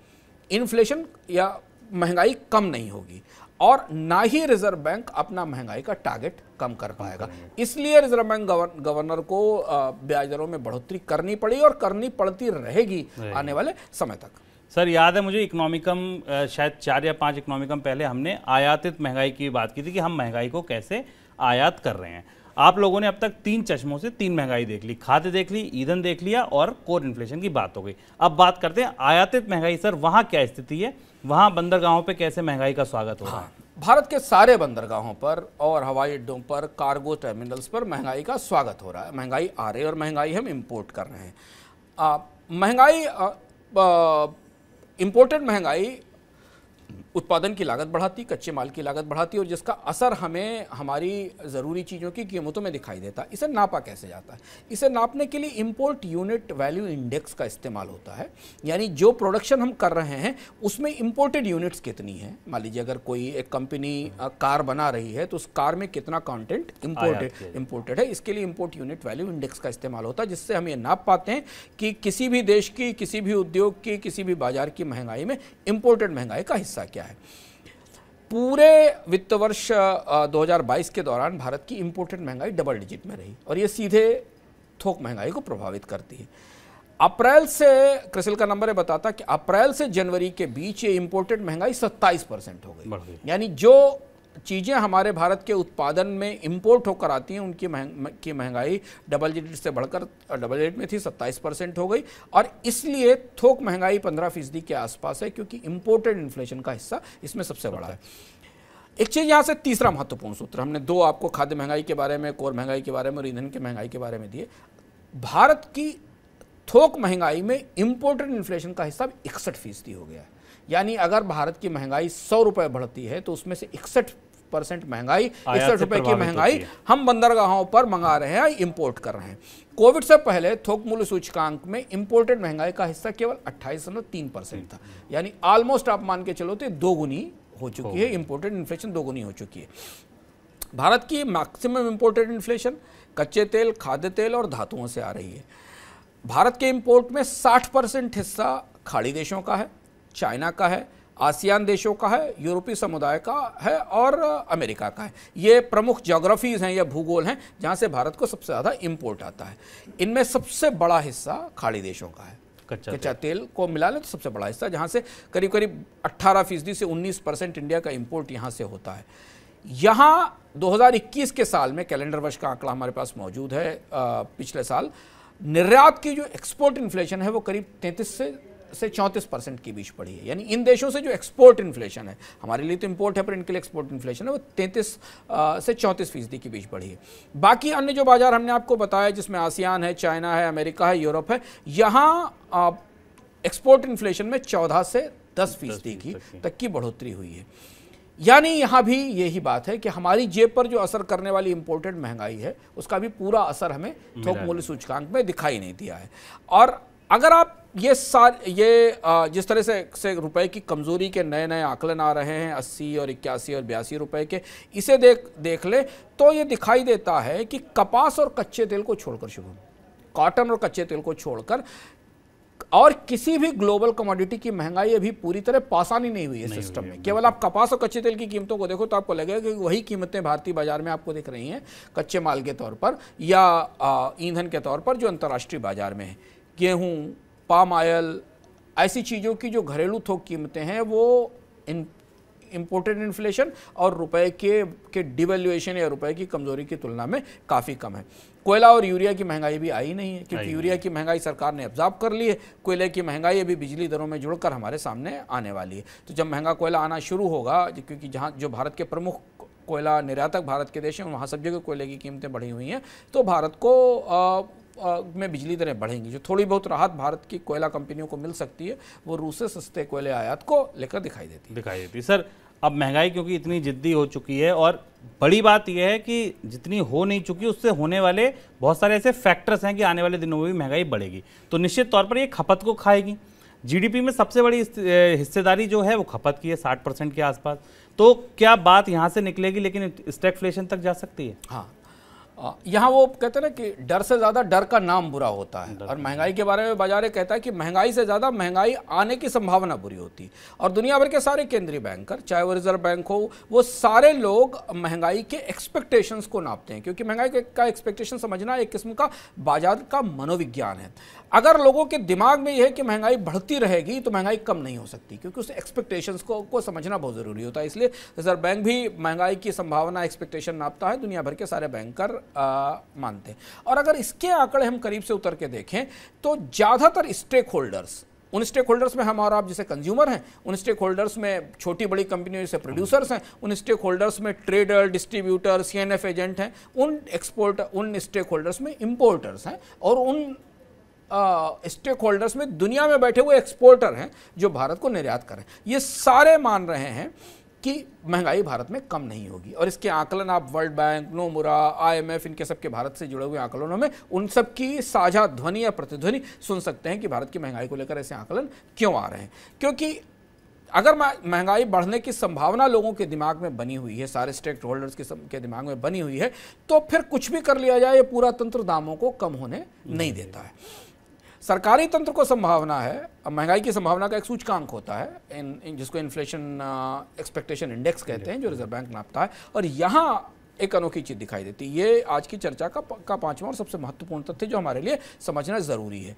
इन्फ्लेशन या महंगाई कम नहीं होगी और ना ही रिजर्व बैंक अपना महंगाई का टारगेट कम कर पाएगा इसलिए रिजर्व बैंक गवर्नर को ब्याज दरों में बढ़ोतरी करनी पड़ी और करनी पड़ती रहेगी आने वाले समय तक सर याद है मुझे इकोनॉमिकम शायद चार या पांच इकोनॉमिकम पहले हमने आयातित महंगाई की बात की थी कि हम महंगाई को कैसे आयात कर रहे हैं आप लोगों ने अब तक तीन चश्मों से तीन महंगाई देख ली खाद्य देख ली ईंधन देख लिया और कोर इन्फ्लेशन की बात हो गई अब बात करते हैं आयातित महंगाई सर वहाँ क्या स्थिति है वहाँ बंदरगाहों पर कैसे महंगाई का स्वागत हो रहा है हाँ, भारत के सारे बंदरगाहों पर और हवाई अड्डों पर कार्गो टर्मिनल्स पर महंगाई का स्वागत हो रहा है महंगाई आ रही है और महंगाई हम इम्पोर्ट कर रहे हैं महंगाई इंपोर्टेड महंगाई उत्पादन की लागत बढ़ाती कच्चे माल की लागत बढ़ाती और जिसका असर हमें हमारी ज़रूरी चीज़ों की कीमतों में दिखाई देता है इसे नापा कैसे जाता है इसे नापने के लिए इम्पोर्ट यूनिट वैल्यू इंडेक्स का इस्तेमाल होता है यानी जो प्रोडक्शन हम कर रहे हैं उसमें इम्पोर्टेड यूनिट्स कितनी है मान लीजिए अगर कोई एक कंपनी कार बना रही है तो उस कार में कितना कॉन्टेंट इम्पोर्टेड इम्पोर्टेड है इसके लिए इम्पोर्ट यूनिट वैल्यू इंडेक्स का इस्तेमाल होता है जिससे हम ये नाप पाते हैं कि किसी भी देश की किसी भी उद्योग की किसी भी बाजार की महंगाई में इम्पोर्टेड महंगाई का हिस्सा क्या है पूरे वित्त वर्ष 2022 के दौरान भारत की इम्पोर्टेड महंगाई डबल डिजिट में रही और ये सीधे थोक महंगाई को प्रभावित करती है अप्रैल से क्रिसिल का नंबर है बताता कि अप्रैल से जनवरी के बीच ये इम्पोर्टेड महंगाई 27 परसेंट हो गई यानी जो चीज़ें हमारे भारत के उत्पादन में इम्पोर्ट होकर आती हैं उनकी महंग की महंगाई डबल डिजिट से बढ़कर डबल डिजिट में थी 27 परसेंट हो गई और इसलिए थोक महंगाई 15 फीसदी के आसपास है क्योंकि इम्पोर्टेड इन्फ्लेशन का हिस्सा इसमें सबसे बड़ा है एक चीज़ यहाँ से तीसरा महत्वपूर्ण सूत्र हमने दो आपको खाद्य महंगाई के बारे में कोर महंगाई के बारे में और ईंधन की महंगाई के बारे में दिए भारत की थोक महंगाई में इम्पोर्टेड इन्फ्लेशन का हिस्सा इकसठ फीसदी हो गया है यानी अगर भारत की महंगाई सौ रुपये बढ़ती है तो उसमें से इकसठ परसेंट महंगाई इकसठ रुपए की महंगाई हम बंदरगाहों पर मंगा रहे हैं इंपोर्ट कर रहे हैं कोविड से पहले थोक मूल्य सूचकांक में इम्पोर्टेड महंगाई का हिस्सा केवल अट्ठाईस तीन परसेंट था यानी ऑलमोस्ट आप मान के चलो तो दोगुनी हो चुकी है इम्पोर्टेड इन्फ्लेशन दोगुनी हो चुकी है भारत की मैक्सिमम इम्पोर्टेड इन्फ्लेशन कच्चे तेल खाद्य तेल और धातुओं से आ रही है भारत के इम्पोर्ट में साठ परसेंट हिस्सा खाड़ी देशों का है चाइना का है आसियान देशों का है यूरोपीय समुदाय का है और अमेरिका का है ये प्रमुख जोग्राफीज़ हैं या भूगोल हैं जहाँ से भारत को सबसे ज़्यादा इम्पोर्ट आता है इनमें सबसे बड़ा हिस्सा खाड़ी देशों का है कच्चा, कच्चा तेल।, तेल को मिला लें तो सबसे बड़ा हिस्सा जहाँ से करीब करीब 18 फीसदी से 19 परसेंट इंडिया का इम्पोर्ट यहाँ से होता है यहाँ 2021 के साल में कैलेंडर वर्ष का आंकड़ा हमारे पास मौजूद है पिछले साल निर्यात की जो एक्सपोर्ट इन्फ्लेशन है वो करीब 33 से से चौंतीस परसेंट के बीच पड़ी है यानी इन देशों से जो एक्सपोर्ट इन्फ्लेशन है हमारे लिए तो इम्पोर्ट है पर इनके लिए एक्सपोर्ट इन्फ्लेशन है वो तैंतीस से चौंतीस फीसदी के बीच पड़ी है बाकी अन्य जो बाजार हमने आपको बताया जिसमें आसियान है चाइना है अमेरिका है यूरोप है यहाँ एक्सपोर्ट इन्फ्लेशन में चौदह से दस फीसदी की तक की बढ़ोतरी हुई है यानी यहाँ भी यही बात है कि हमारी जेब पर जो असर करने वाली इम्पोर्टेड महंगाई है उसका भी पूरा असर हमें थोक मूल्य सूचकांक में दिखाई नहीं दिया है और अगर आप ये सार ये जिस तरह से से रुपए की कमज़ोरी के नए नए आकलन आ रहे हैं अस्सी और इक्यासी और बयासी रुपए के इसे देख देख ले तो ये दिखाई देता है कि कपास और कच्चे तेल को छोड़कर शुरू कॉटन और कच्चे तेल को छोड़कर और किसी भी ग्लोबल कमोडिटी की महंगाई अभी पूरी तरह पासानी नहीं हुई है सिस्टम में केवल आप कपास और कच्चे तेल की कीमतों को देखो तो आपको लगेगा कि वही कीमतें भारतीय बाजार में आपको दिख रही हैं कच्चे माल के तौर पर या ईंधन के तौर पर जो अंतर्राष्ट्रीय बाजार में है गेहूँ पाम आयल ऐसी चीज़ों की जो घरेलू थोक कीमतें हैं वो इन इम्पोर्टेड इन्फ्लेशन और रुपए के के डिवेल्यूएशन या रुपए की कमजोरी की तुलना में काफ़ी कम है कोयला और यूरिया की महंगाई भी आई नहीं है क्योंकि यूरिया की महंगाई सरकार ने अब्जॉर्ब कर ली है कोयले की महंगाई अभी बिजली दरों में जुड़कर हमारे सामने आने वाली है तो जब महंगा कोयला आना शुरू होगा क्योंकि जहाँ जो भारत के प्रमुख कोयला निर्यातक भारत के देश हैं वहाँ सब जगह कोयले की कीमतें बढ़ी हुई हैं तो भारत को आ, में बिजली दरें बढ़ेंगी जो थोड़ी बहुत राहत भारत की कोयला कंपनियों को मिल सकती है वो रूस से सस्ते कोयले आयात को लेकर दिखाई देती है दिखाई देती सर अब महंगाई क्योंकि इतनी जिद्दी हो चुकी है और बड़ी बात यह है कि जितनी हो नहीं चुकी उससे होने वाले बहुत सारे ऐसे फैक्टर्स हैं कि आने वाले दिनों में भी महंगाई बढ़ेगी तो निश्चित तौर पर ये खपत को खाएगी जीडीपी में सबसे बड़ी हिस्सेदारी जो है वो खपत की है साठ परसेंट के आसपास तो क्या बात यहाँ से निकलेगी लेकिन स्टेकफ्लेशन तक जा सकती है हाँ हाँ, यहाँ वो कहते हैं ना कि डर से ज़्यादा डर का नाम बुरा होता है और महंगाई के बारे में बाजार कहता है कि महंगाई से ज़्यादा महंगाई आने की संभावना बुरी होती है और दुनिया भर के सारे केंद्रीय बैंकर चाहे वो रिजर्व बैंक हो वो सारे लोग महंगाई के एक्सपेक्टेशंस को नापते हैं क्योंकि महंगाई का एक्सपेक्टेशन समझना एक किस्म का बाजार का मनोविज्ञान है अगर लोगों के दिमाग में यह है कि महंगाई बढ़ती रहेगी तो महंगाई कम नहीं हो सकती क्योंकि उस एक्सपेक्टेशंस को को समझना बहुत ज़रूरी होता है इसलिए रिजर्व बैंक भी महंगाई की संभावना एक्सपेक्टेशन नापता है दुनिया भर के सारे बैंकर मानते हैं और अगर इसके आंकड़े हम करीब से उतर के देखें तो ज़्यादातर स्टेक होल्डर्स उन स्टेक होल्डर्स में हम और आप जैसे कंज्यूमर हैं उन स्टेक होल्डर्स में छोटी बड़ी कंपनियों जैसे प्रोड्यूसर्स हैं उन स्टेक होल्डर्स में ट्रेडर डिस्ट्रीब्यूटर सी एजेंट हैं उन एक्सपोर्ट उन स्टेक होल्डर्स में इम्पोर्टर्स हैं और उन स्टेक होल्डर्स में दुनिया में बैठे हुए एक्सपोर्टर हैं जो भारत को निर्यात करें ये सारे मान रहे हैं कि महंगाई भारत में कम नहीं होगी और इसके आकलन आप वर्ल्ड बैंक नोमुरा आईएमएफ इनके सबके भारत से जुड़े हुए आकलनों में उन सब की साझा ध्वनि या प्रतिध्वनि सुन सकते हैं कि भारत की महंगाई को लेकर ऐसे आकलन क्यों आ रहे हैं क्योंकि अगर महंगाई बढ़ने की संभावना लोगों के दिमाग में बनी हुई है सारे स्टेक होल्डर्स के, के दिमाग में बनी हुई है तो फिर कुछ भी कर लिया जाए ये पूरा तंत्र दामों को कम होने नहीं देता है सरकारी तंत्र को संभावना है महंगाई की संभावना का एक सूचकांक होता है इन, इन जिसको इन्फ्लेशन एक्सपेक्टेशन इंडेक्स कहते हैं जो रिजर्व बैंक नापता है और यहाँ एक अनोखी चीज दिखाई देती है ये आज की चर्चा का का पांचवा और सबसे महत्वपूर्ण तथ्य जो हमारे लिए समझना जरूरी है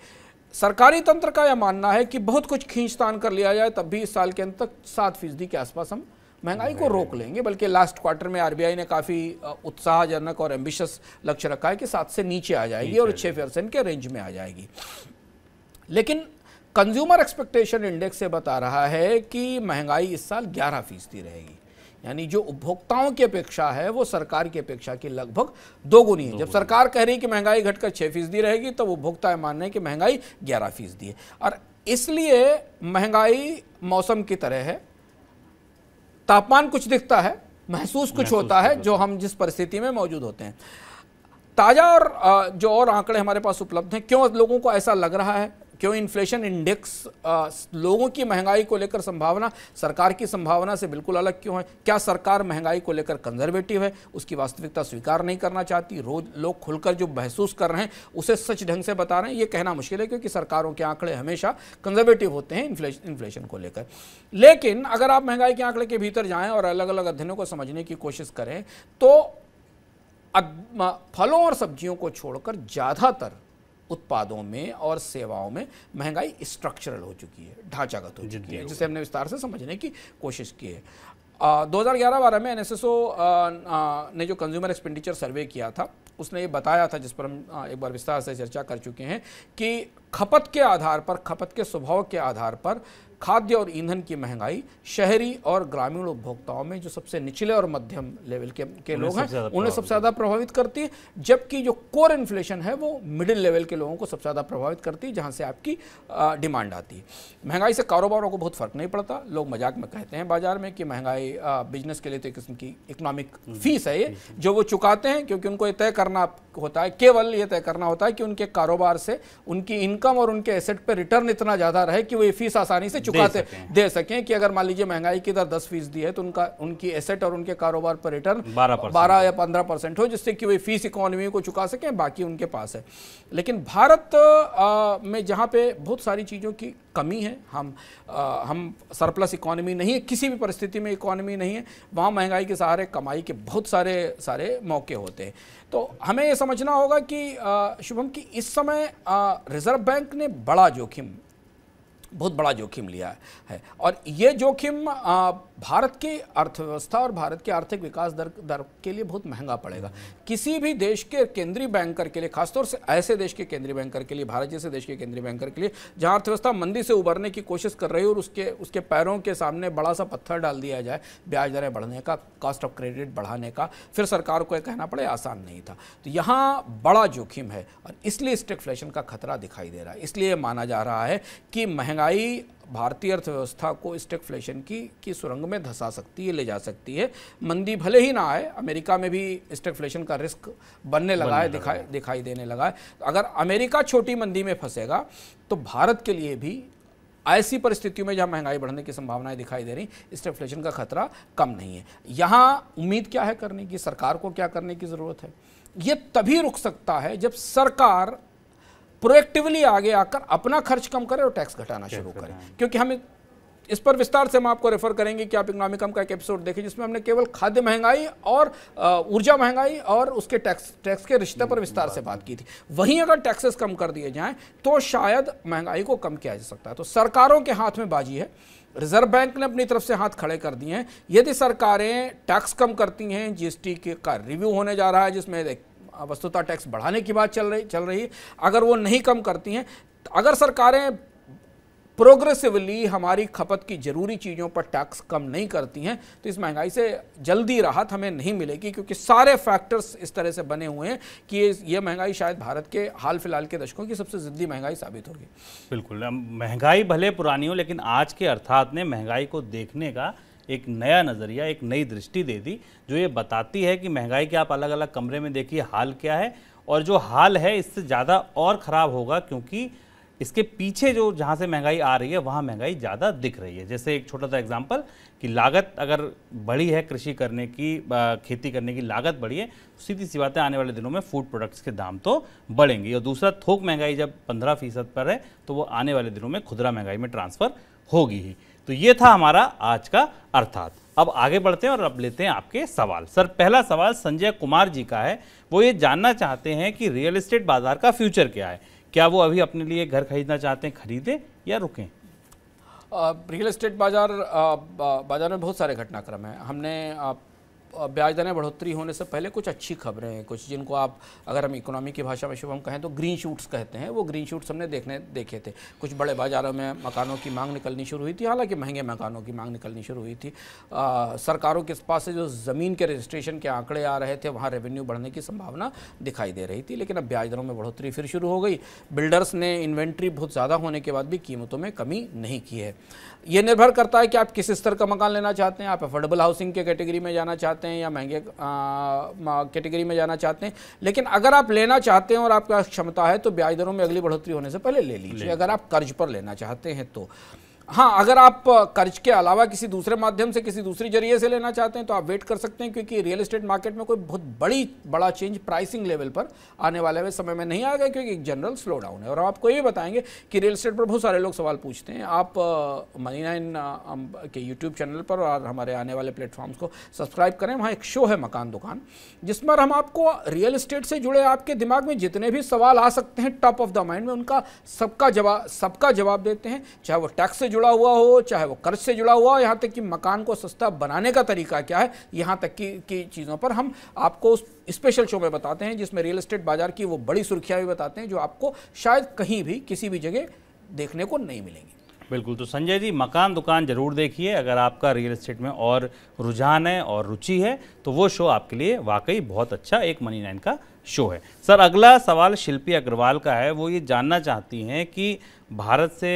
सरकारी तंत्र का यह मानना है कि बहुत कुछ खींचतान कर लिया जाए तब भी इस साल के अंत तक सात फीसदी के आसपास हम महंगाई को रोक लेंगे बल्कि लास्ट क्वार्टर में आरबीआई ने काफ़ी uh, उत्साहजनक और एम्बिशस लक्ष्य रखा है कि सात से नीचे आ जाएगी और छः परसेंट के रेंज में आ जाएगी लेकिन कंज्यूमर एक्सपेक्टेशन इंडेक्स से बता रहा है कि महंगाई इस साल ग्यारह फीसदी रहेगी यानी जो उपभोक्ताओं की अपेक्षा है वो सरकार की अपेक्षा की लगभग दोगुनी है दो जब सरकार कह रही कि महंगाई घटकर छः फीसदी रहेगी तो उपभोक्ता मान रहे हैं कि महंगाई ग्यारह फीसदी है और इसलिए महंगाई मौसम की तरह है तापमान कुछ दिखता है महसूस कुछ महसूस होता है जो हम जिस परिस्थिति में मौजूद होते हैं ताज़ा और जो और आंकड़े हमारे पास उपलब्ध हैं क्यों लोगों को ऐसा लग रहा है क्यों इन्फ्लेशन इंडेक्स लोगों की महंगाई को लेकर संभावना सरकार की संभावना से बिल्कुल अलग क्यों है क्या सरकार महंगाई को लेकर कंजर्वेटिव है उसकी वास्तविकता स्वीकार नहीं करना चाहती रोज लोग खुलकर जो महसूस कर रहे हैं उसे सच ढंग से बता रहे हैं ये कहना मुश्किल है क्योंकि सरकारों के आंकड़े हमेशा कंजर्वेटिव होते हैं इन्फ्लेशन को लेकर लेकिन अगर आप महंगाई के आंकड़े के भीतर जाएँ और अलग अलग अध्ययनों को समझने की कोशिश करें तो फलों और सब्जियों को छोड़कर ज़्यादातर उत्पादों में और सेवाओं में महंगाई स्ट्रक्चरल हो चुकी है ढांचागत हो चुकी है जिसे हमने विस्तार से समझने की कोशिश की है दो हज़ार ग्यारह बारह में एन ने जो कंज्यूमर एक्सपेंडिचर सर्वे किया था उसने ये बताया था जिस पर हम एक बार विस्तार से चर्चा कर चुके हैं कि खपत के आधार पर खपत के स्वभाव के आधार पर खाद्य और ईंधन की महंगाई शहरी और ग्रामीण उपभोक्ताओं में जो सबसे निचले और मध्यम लेवल के, के लोग हैं उन्हें सबसे ज़्यादा प्रभावित करती है जबकि जो कोर इन्फ्लेशन है वो मिडिल लेवल के लोगों को सबसे ज़्यादा प्रभावित करती है जहां से आपकी डिमांड आती है महंगाई से कारोबारों को बहुत फ़र्क नहीं पड़ता लोग मजाक में कहते हैं बाजार में कि महंगाई बिजनेस के लिए तो एक किस्म की इकोनॉमिक हम्म, फीस है ये जो वो चुकाते हैं क्योंकि उनको ये तय करना होता है केवल ये तय करना होता है कि उनके कारोबार से उनकी इनकम और उनके एसेट पर रिटर्न इतना ज़्यादा रहे कि वो ये फीस आसानी से चुकाते दे सकें कि अगर मान लीजिए महंगाई की दर दस फीसदी है तो उनका उनकी एसेट और उनके कारोबार पर रिटर्न बारह या पंद्रह परसेंट हो जिससे कि वे फीस इकोनॉमी को चुका सकें बाकी उनके पास है लेकिन भारत में जहाँ पे बहुत सारी चीज़ों की कमी है हम आ, हम सरप्लस इकोनॉमी नहीं है किसी भी परिस्थिति में इकोनॉमी नहीं है वहाँ महंगाई के सहारे कमाई के बहुत सारे सारे मौके होते हैं तो हमें ये समझना होगा कि शुभम कि इस समय रिजर्व बैंक ने बड़ा जोखिम बहुत बड़ा जोखिम लिया है और ये जोखिम भारत की अर्थव्यवस्था और भारत के आर्थिक विकास दर दर के लिए बहुत महंगा पड़ेगा किसी भी देश के केंद्रीय बैंकर के लिए खासतौर से ऐसे देश के केंद्रीय बैंकर के लिए भारत जैसे देश के केंद्रीय बैंकर के लिए जहाँ अर्थव्यवस्था मंदी से उभरने की कोशिश कर रही है और उसके उसके पैरों के सामने बड़ा सा पत्थर डाल दिया जाए ब्याज दरें बढ़ने का कॉस्ट ऑफ क्रेडिट बढ़ाने का फिर सरकार को यह कहना पड़े आसान नहीं था तो यहाँ बड़ा जोखिम है और इसलिए स्टेगफ्लेशन का खतरा दिखाई दे रहा है इसलिए माना जा रहा है कि महंगा महंगाई भारतीय अर्थव्यवस्था को स्टेगफ्लेशन की की सुरंग में धंसा सकती है ले जा सकती है मंदी भले ही ना आए अमेरिका में भी स्टेकफ्लेशन का रिस्क बनने लगा है दिखाई दिखाई देने लगा है अगर अमेरिका छोटी मंदी में फंसेगा तो भारत के लिए भी ऐसी परिस्थितियों में जहां महंगाई बढ़ने की संभावनाएं दिखाई दे रही स्टेगफ्लेशन का खतरा कम नहीं है यहाँ उम्मीद क्या है करने की सरकार को क्या करने की ज़रूरत है ये तभी रुक सकता है जब सरकार प्रोएक्टिवली आगे आकर अपना खर्च कम करें और टैक्स घटाना शुरू करें क्योंकि हम इस पर विस्तार से हम आपको रेफर करेंगे कि आप इकोनॉमिकम का एक एपिसोड देखें जिसमें हमने केवल खाद्य महंगाई और ऊर्जा महंगाई और उसके टैक्स टैक्स के रिश्ते पर विस्तार से बात की थी वहीं अगर टैक्सेस कम कर दिए जाएं तो शायद महंगाई को कम किया जा सकता है तो सरकारों के हाथ में बाजी है रिजर्व बैंक ने अपनी तरफ से हाथ खड़े कर दिए हैं यदि सरकारें टैक्स कम करती हैं जीएसटी के का रिव्यू होने जा रहा है जिसमें वस्तुता टैक्स बढ़ाने की बात चल रही चल रही है अगर वो नहीं कम करती हैं अगर सरकारें प्रोग्रेसिवली हमारी खपत की ज़रूरी चीज़ों पर टैक्स कम नहीं करती हैं तो इस महंगाई से जल्दी राहत हमें नहीं मिलेगी क्योंकि सारे फैक्टर्स इस तरह से बने हुए हैं कि ये महंगाई शायद भारत के हाल फिलहाल के दशकों की सबसे ज़िद्दी महंगाई साबित होगी बिल्कुल महंगाई भले पुरानी हो लेकिन आज के अर्थात ने महंगाई को देखने का एक नया नज़रिया एक नई दृष्टि दे दी जो ये बताती है कि महंगाई के आप अलग अलग कमरे में देखिए हाल क्या है और जो हाल है इससे ज़्यादा और ख़राब होगा क्योंकि इसके पीछे जो जहाँ से महंगाई आ रही है वहाँ महंगाई ज़्यादा दिख रही है जैसे एक छोटा सा एग्जाम्पल कि लागत अगर बढ़ी है कृषि करने की खेती करने की लागत बढ़ी है तो सीधी सी बातें आने वाले दिनों में फूड प्रोडक्ट्स के दाम तो बढ़ेंगे और दूसरा थोक महंगाई जब पंद्रह फीसद पर है तो वो आने वाले दिनों में खुदरा महंगाई में ट्रांसफ़र होगी ही तो ये था हमारा आज का अर्थात अब आगे बढ़ते हैं और अब लेते हैं आपके सवाल सर पहला सवाल संजय कुमार जी का है वो ये जानना चाहते हैं कि रियल इस्टेट बाजार का फ्यूचर क्या है क्या वो अभी अपने लिए घर खरीदना चाहते हैं खरीदें या रुकें रियल इस्टेट बाजार बाजार में बहुत सारे घटनाक्रम हैं हमने ब्याज दरें बढ़ोतरी होने से पहले कुछ अच्छी खबरें हैं कुछ जिनको आप अगर हम इकोनॉमी की भाषा में शुभम कहें तो ग्रीन शूट्स कहते हैं वो ग्रीन शूट्स हमने देखने देखे थे कुछ बड़े बाज़ारों में मकानों की मांग निकलनी शुरू हुई थी हालांकि महंगे मकानों की मांग निकलनी शुरू हुई थी आ, सरकारों के पास से जो ज़मीन के रजिस्ट्रेशन के आंकड़े आ रहे थे वहाँ रेवेन्यू बढ़ने की संभावना दिखाई दे रही थी लेकिन अब ब्याज दरों में बढ़ोतरी फिर शुरू हो गई बिल्डर्स ने इन्वेंट्री बहुत ज़्यादा होने के बाद भी कीमतों में कमी नहीं की है ये निर्भर करता है कि आप किस स्तर का मकान लेना चाहते हैं आप अफोर्डेबल हाउसिंग के कैटेगरी में जाना चाहते हैं या महंगे कैटेगरी में जाना चाहते हैं लेकिन अगर आप लेना चाहते हैं और आपका क्षमता है तो ब्याज दरों में अगली बढ़ोतरी होने से पहले ले लीजिए अगर आप कर्ज पर लेना चाहते हैं तो हाँ अगर आप कर्ज के अलावा किसी दूसरे माध्यम से किसी दूसरे जरिए से लेना चाहते हैं तो आप वेट कर सकते हैं क्योंकि रियल एस्टेट मार्केट में कोई बहुत बड़ी बड़ा चेंज प्राइसिंग लेवल पर आने वाले में समय में नहीं आएगा क्योंकि एक जनरल स्लो डाउन है और आपको ये बताएंगे कि रियल एस्टेट पर बहुत सारे लोग सवाल पूछते हैं आप मनी नाइन के यूट्यूब चैनल पर और हमारे आने वाले प्लेटफॉर्म्स को सब्सक्राइब करें वहाँ एक शो है मकान दुकान जिस पर हम आपको रियल इस्टेट से जुड़े आपके दिमाग में जितने भी सवाल आ सकते हैं टॉप ऑफ द माइंड में उनका सबका जवाब सबका जवाब देते हैं चाहे वो टैक्स से जुड़ा हुआ हो चाहे वो कर्ज से जुड़ा हुआ हो यहाँ तक कि मकान को सस्ता बनाने का तरीका क्या है यहाँ तक की, की चीज़ों पर हम आपको स्पेशल शो में बताते हैं जिसमें रियल इस्टेट बाजार की वो बड़ी सुर्खियाँ भी बताते हैं जो आपको शायद कहीं भी किसी भी जगह देखने को नहीं मिलेंगी बिल्कुल तो संजय जी मकान दुकान जरूर देखिए अगर आपका रियल इस्टेट में और रुझान है और रुचि है तो वो शो आपके लिए वाकई बहुत अच्छा एक मनी नाइन का शो है सर अगला सवाल शिल्पी अग्रवाल का है वो ये जानना चाहती हैं कि भारत से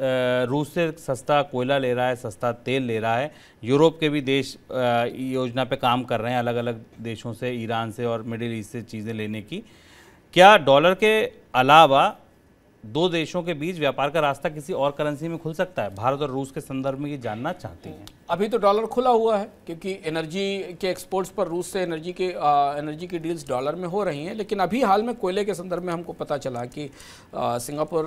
रूस से सस्ता कोयला ले रहा है सस्ता तेल ले रहा है यूरोप के भी देश योजना पे काम कर रहे हैं अलग अलग देशों से ईरान से और मिडिल ईस्ट से चीज़ें लेने की क्या डॉलर के अलावा दो देशों के बीच व्यापार का रास्ता किसी और करेंसी में खुल सकता है भारत और रूस के संदर्भ में ये जानना चाहते हैं अभी तो डॉलर खुला हुआ है क्योंकि एनर्जी के एक्सपोर्ट्स पर रूस से एनर्जी के आ, एनर्जी की डील्स डॉलर में हो रही हैं लेकिन अभी हाल में कोयले के संदर्भ में हमको पता चला कि सिंगापुर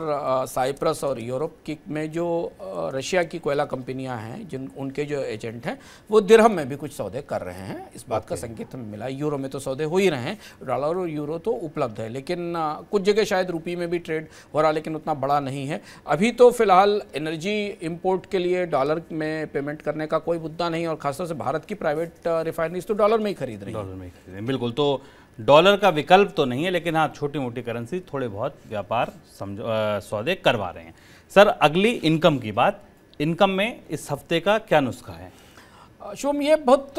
साइप्रस और यूरोप की में जो आ, रशिया की कोयला कंपनियां हैं जिन उनके जो एजेंट हैं वो दिरहम में भी कुछ सौदे कर रहे हैं इस बात का संकेत हमें मिला यूरो में तो सौदे हो ही रहे हैं डॉलर और यूरो तो उपलब्ध है लेकिन कुछ जगह शायद रूपी में भी ट्रेड हो रहा लेकिन उतना बड़ा नहीं है अभी तो फिलहाल एनर्जी इम्पोर्ट के लिए डॉलर में पेमेंट करने का कोई मुद्दा नहीं और खासतौर से भारत की प्राइवेट रिफाइनरीज uh, तो डॉलर में ही खरीद रही डॉलर में ही खरीद रही बिल्कुल तो डॉलर का विकल्प तो नहीं है लेकिन हाँ छोटी मोटी करेंसी थोड़े बहुत व्यापार समझो uh, सौदे करवा रहे हैं सर अगली इनकम की बात इनकम में इस हफ्ते का क्या नुस्खा है uh, शुभम ये बहुत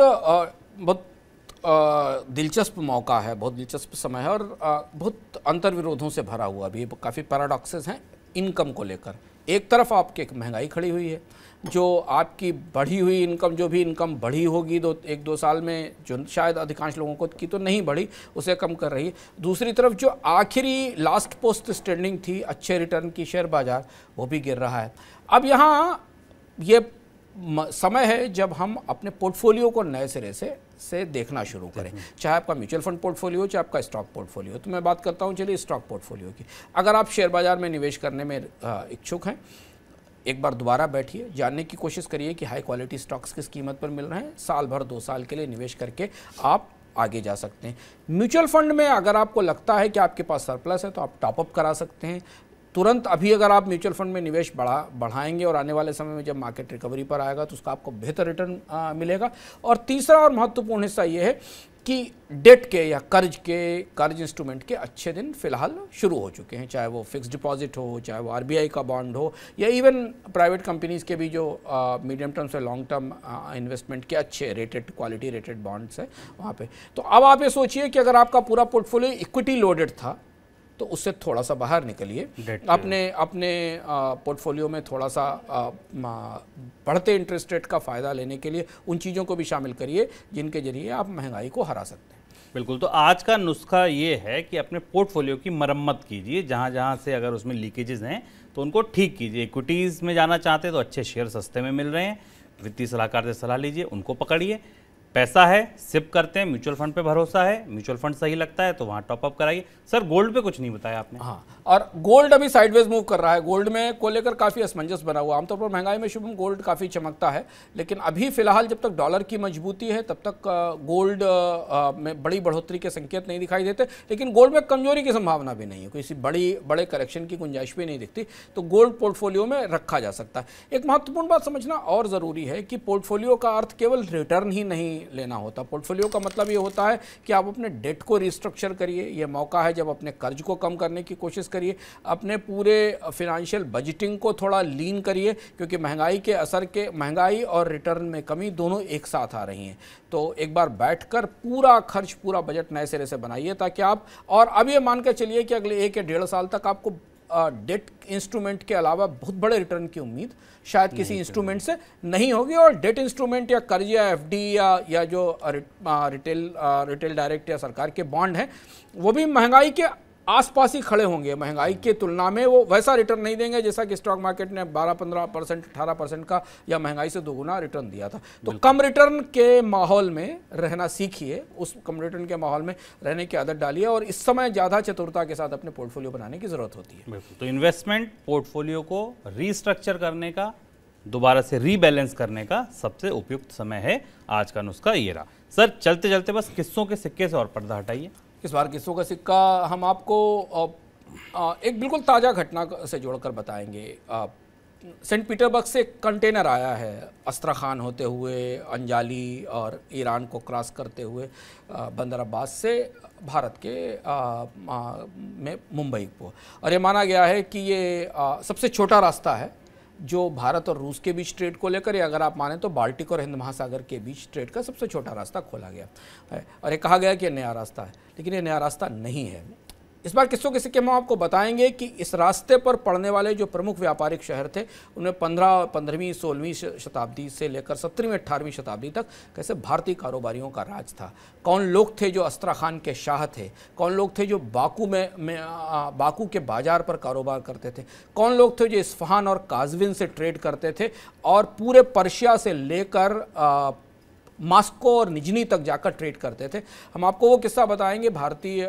बहुत दिलचस्प मौका है बहुत दिलचस्प समय है और बहुत अंतर्विरोधों से भरा हुआ भी काफ़ी पैराडॉक्सेस हैं इनकम को लेकर एक तरफ आपके एक महंगाई खड़ी हुई है जो आपकी बढ़ी हुई इनकम जो भी इनकम बढ़ी होगी दो एक दो साल में जो शायद अधिकांश लोगों को की तो नहीं बढ़ी उसे कम कर रही है दूसरी तरफ जो आखिरी लास्ट पोस्ट स्टैंडिंग थी अच्छे रिटर्न की शेयर बाज़ार वो भी गिर रहा है अब यहाँ ये समय है जब हम अपने पोर्टफोलियो को नए सिरे से से देखना शुरू करें चाहे आपका म्यूचुअल फंड पोर्टफोलियो चाहे आपका स्टॉक पोर्टफोलियो तो मैं बात करता हूँ चलिए स्टॉक पोर्टफोलियो की अगर आप शेयर बाज़ार में निवेश करने में इच्छुक हैं एक बार दोबारा बैठिए जानने की कोशिश करिए कि हाई क्वालिटी स्टॉक्स किस कीमत पर मिल रहे हैं साल भर दो साल के लिए निवेश करके आप आगे जा सकते हैं म्यूचुअल फंड में अगर आपको लगता है कि आपके पास सरप्लस है तो आप टॉपअप करा सकते हैं तुरंत अभी अगर आप म्यूचुअल फंड में निवेश बढ़ा बढ़ाएंगे और आने वाले समय में जब मार्केट रिकवरी पर आएगा तो उसका आपको बेहतर रिटर्न मिलेगा और तीसरा और महत्वपूर्ण हिस्सा ये है कि डेट के या कर्ज के कर्ज इंस्ट्रूमेंट के अच्छे दिन फिलहाल शुरू हो चुके हैं चाहे वो फिक्स डिपॉजिट हो चाहे वो आरबीआई का बॉन्ड हो या इवन प्राइवेट कंपनीज के भी जो मीडियम टर्म से लॉन्ग टर्म इन्वेस्टमेंट के अच्छे रेटेड क्वालिटी रेटेड बॉन्ड्स हैं वहाँ पे तो अब आप ये सोचिए कि अगर आपका पूरा पोर्टफोलियो इक्विटी लोडेड था तो उससे थोड़ा सा बाहर निकलिए अपने अपने पोर्टफोलियो में थोड़ा सा बढ़ते इंटरेस्ट रेट का फ़ायदा लेने के लिए उन चीज़ों को भी शामिल करिए जिनके जरिए आप महंगाई को हरा सकते हैं बिल्कुल तो आज का नुस्खा ये है कि अपने पोर्टफोलियो की मरम्मत कीजिए जहाँ जहाँ से अगर उसमें लीकेजेस हैं तो उनको ठीक कीजिए इक्विटीज़ में जाना चाहते हैं तो अच्छे शेयर सस्ते में मिल रहे हैं वित्तीय सलाहकार से सलाह लीजिए उनको पकड़िए पैसा है सिप करते हैं म्यूचुअल फंड पे भरोसा है म्यूचुअल फंड सही लगता है तो वहाँ टॉपअप कराइए सर गोल्ड पे कुछ नहीं बताया आपने हाँ और गोल्ड अभी साइडवेज मूव कर रहा है गोल्ड में को लेकर काफ़ी असमंजस बना हुआ आमतौर पर महंगाई में शुभम गोल्ड काफ़ी चमकता है लेकिन अभी फिलहाल जब तक डॉलर की मजबूती है तब तक गोल्ड में बड़ी बढ़ोतरी के संकेत नहीं दिखाई देते लेकिन गोल्ड में कमजोरी की संभावना भी नहीं है किसी बड़ी बड़े करेक्शन की गुंजाइश भी नहीं दिखती तो गोल्ड पोर्टफोलियो में रखा जा सकता है एक महत्वपूर्ण बात समझना और ज़रूरी है कि पोर्टफोलियो का अर्थ केवल रिटर्न ही नहीं लेना होता है पोर्टफोलियो का मतलब ये होता है कि आप अपने डेट को रिस्ट्रक्चर करिए ये मौका है जब अपने कर्ज को कम करने की कोशिश करिए अपने पूरे फिनंशियल बजटिंग को थोड़ा लीन करिए क्योंकि महंगाई के असर के महंगाई और रिटर्न में कमी दोनों एक साथ आ रही हैं तो एक बार बैठ पूरा खर्च पूरा बजट नए सिरे से बनाइए ताकि आप और अब ये मान के चलिए कि अगले एक या डेढ़ साल तक आपको डेट इंस्ट्रूमेंट के अलावा बहुत बड़े रिटर्न की उम्मीद शायद किसी इंस्ट्रूमेंट से नहीं होगी और डेट इंस्ट्रूमेंट या कर्ज या एफ या या जो रिटेल रिटेल डायरेक्ट या सरकार के बॉन्ड हैं वो भी महंगाई के आसपास ही खड़े होंगे महंगाई की तुलना में वो वैसा रिटर्न नहीं देंगे जैसा कि स्टॉक मार्केट ने 12-15 परसेंट अठारह परसेंट का या महंगाई से दोगुना रिटर्न दिया था तो कम रिटर्न के माहौल में रहना सीखिए उस कम रिटर्न के माहौल में रहने की आदत डालिए और इस समय ज़्यादा चतुरता के साथ अपने पोर्टफोलियो बनाने की ज़रूरत होती है तो इन्वेस्टमेंट पोर्टफोलियो को रीस्ट्रक्चर करने का दोबारा से रीबैलेंस करने का सबसे उपयुक्त समय है आज का नुस्खा ये रहा सर चलते चलते बस किस्सों के सिक्के से और पर्दा हटाइए इस बार किस्सों का सिक्का हम आपको एक बिल्कुल ताज़ा घटना से जोड़कर बताएंगे सेंट पीटरबर्ग से कंटेनर आया है अस्त्राखान होते हुए अंजाली और ईरान को क्रॉस करते हुए बंदर अब्बास से भारत के में मुंबई को और ये माना गया है कि ये सबसे छोटा रास्ता है जो भारत और रूस के बीच ट्रेड को लेकर या अगर आप माने तो बाल्टिक और हिंद महासागर के बीच ट्रेड का सबसे छोटा रास्ता खोला गया है और ये कहा गया कि यह नया रास्ता है लेकिन ये नया रास्ता नहीं है इस बार किस्सों के हम आपको बताएंगे कि इस रास्ते पर पड़ने वाले जो प्रमुख व्यापारिक शहर थे उन्हें पंद्रह पंद्रहवीं सोलहवीं शताब्दी से लेकर सत्रहवीं अट्ठारहवीं शताब्दी तक कैसे भारतीय कारोबारियों का राज था कौन लोग थे जो अस्त्राखान के शाह थे कौन लोग थे जो बाकू में, में आ, बाकू के बाजार पर कारोबार करते थे कौन लोग थे जो इस्फहान और काजविन से ट्रेड करते थे और पूरे पर्शिया से लेकर मास्को और निजनी तक जाकर ट्रेड करते थे हम आपको वो किस्सा बताएंगे भारतीय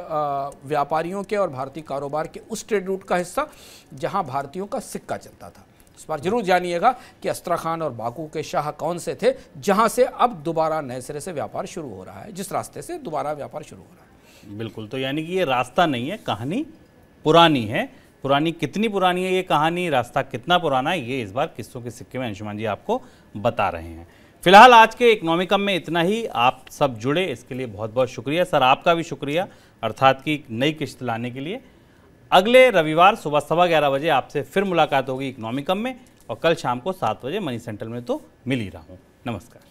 व्यापारियों के और भारतीय कारोबार के उस ट्रेड रूट का हिस्सा जहां भारतीयों का सिक्का चलता था इस बार जरूर जानिएगा कि अस्त्राखान और बाकू के शाह कौन से थे जहां से अब दोबारा नए सिरे से व्यापार शुरू हो रहा है जिस रास्ते से दोबारा व्यापार शुरू हो रहा है बिल्कुल तो यानी कि ये रास्ता नहीं है कहानी पुरानी है पुरानी कितनी पुरानी है ये कहानी रास्ता कितना पुराना है ये इस बार किस्सों के सिक्के में अंशुमान जी आपको बता रहे हैं फिलहाल आज के इकनॉमिकम में इतना ही आप सब जुड़े इसके लिए बहुत बहुत शुक्रिया सर आपका भी शुक्रिया अर्थात कि नई किश्त लाने के लिए अगले रविवार सुबह सवा ग्यारह बजे आपसे फिर मुलाकात होगी इकनॉमिकम में और कल शाम को सात बजे मनी सेंटर में तो मिल ही रहा हूँ नमस्कार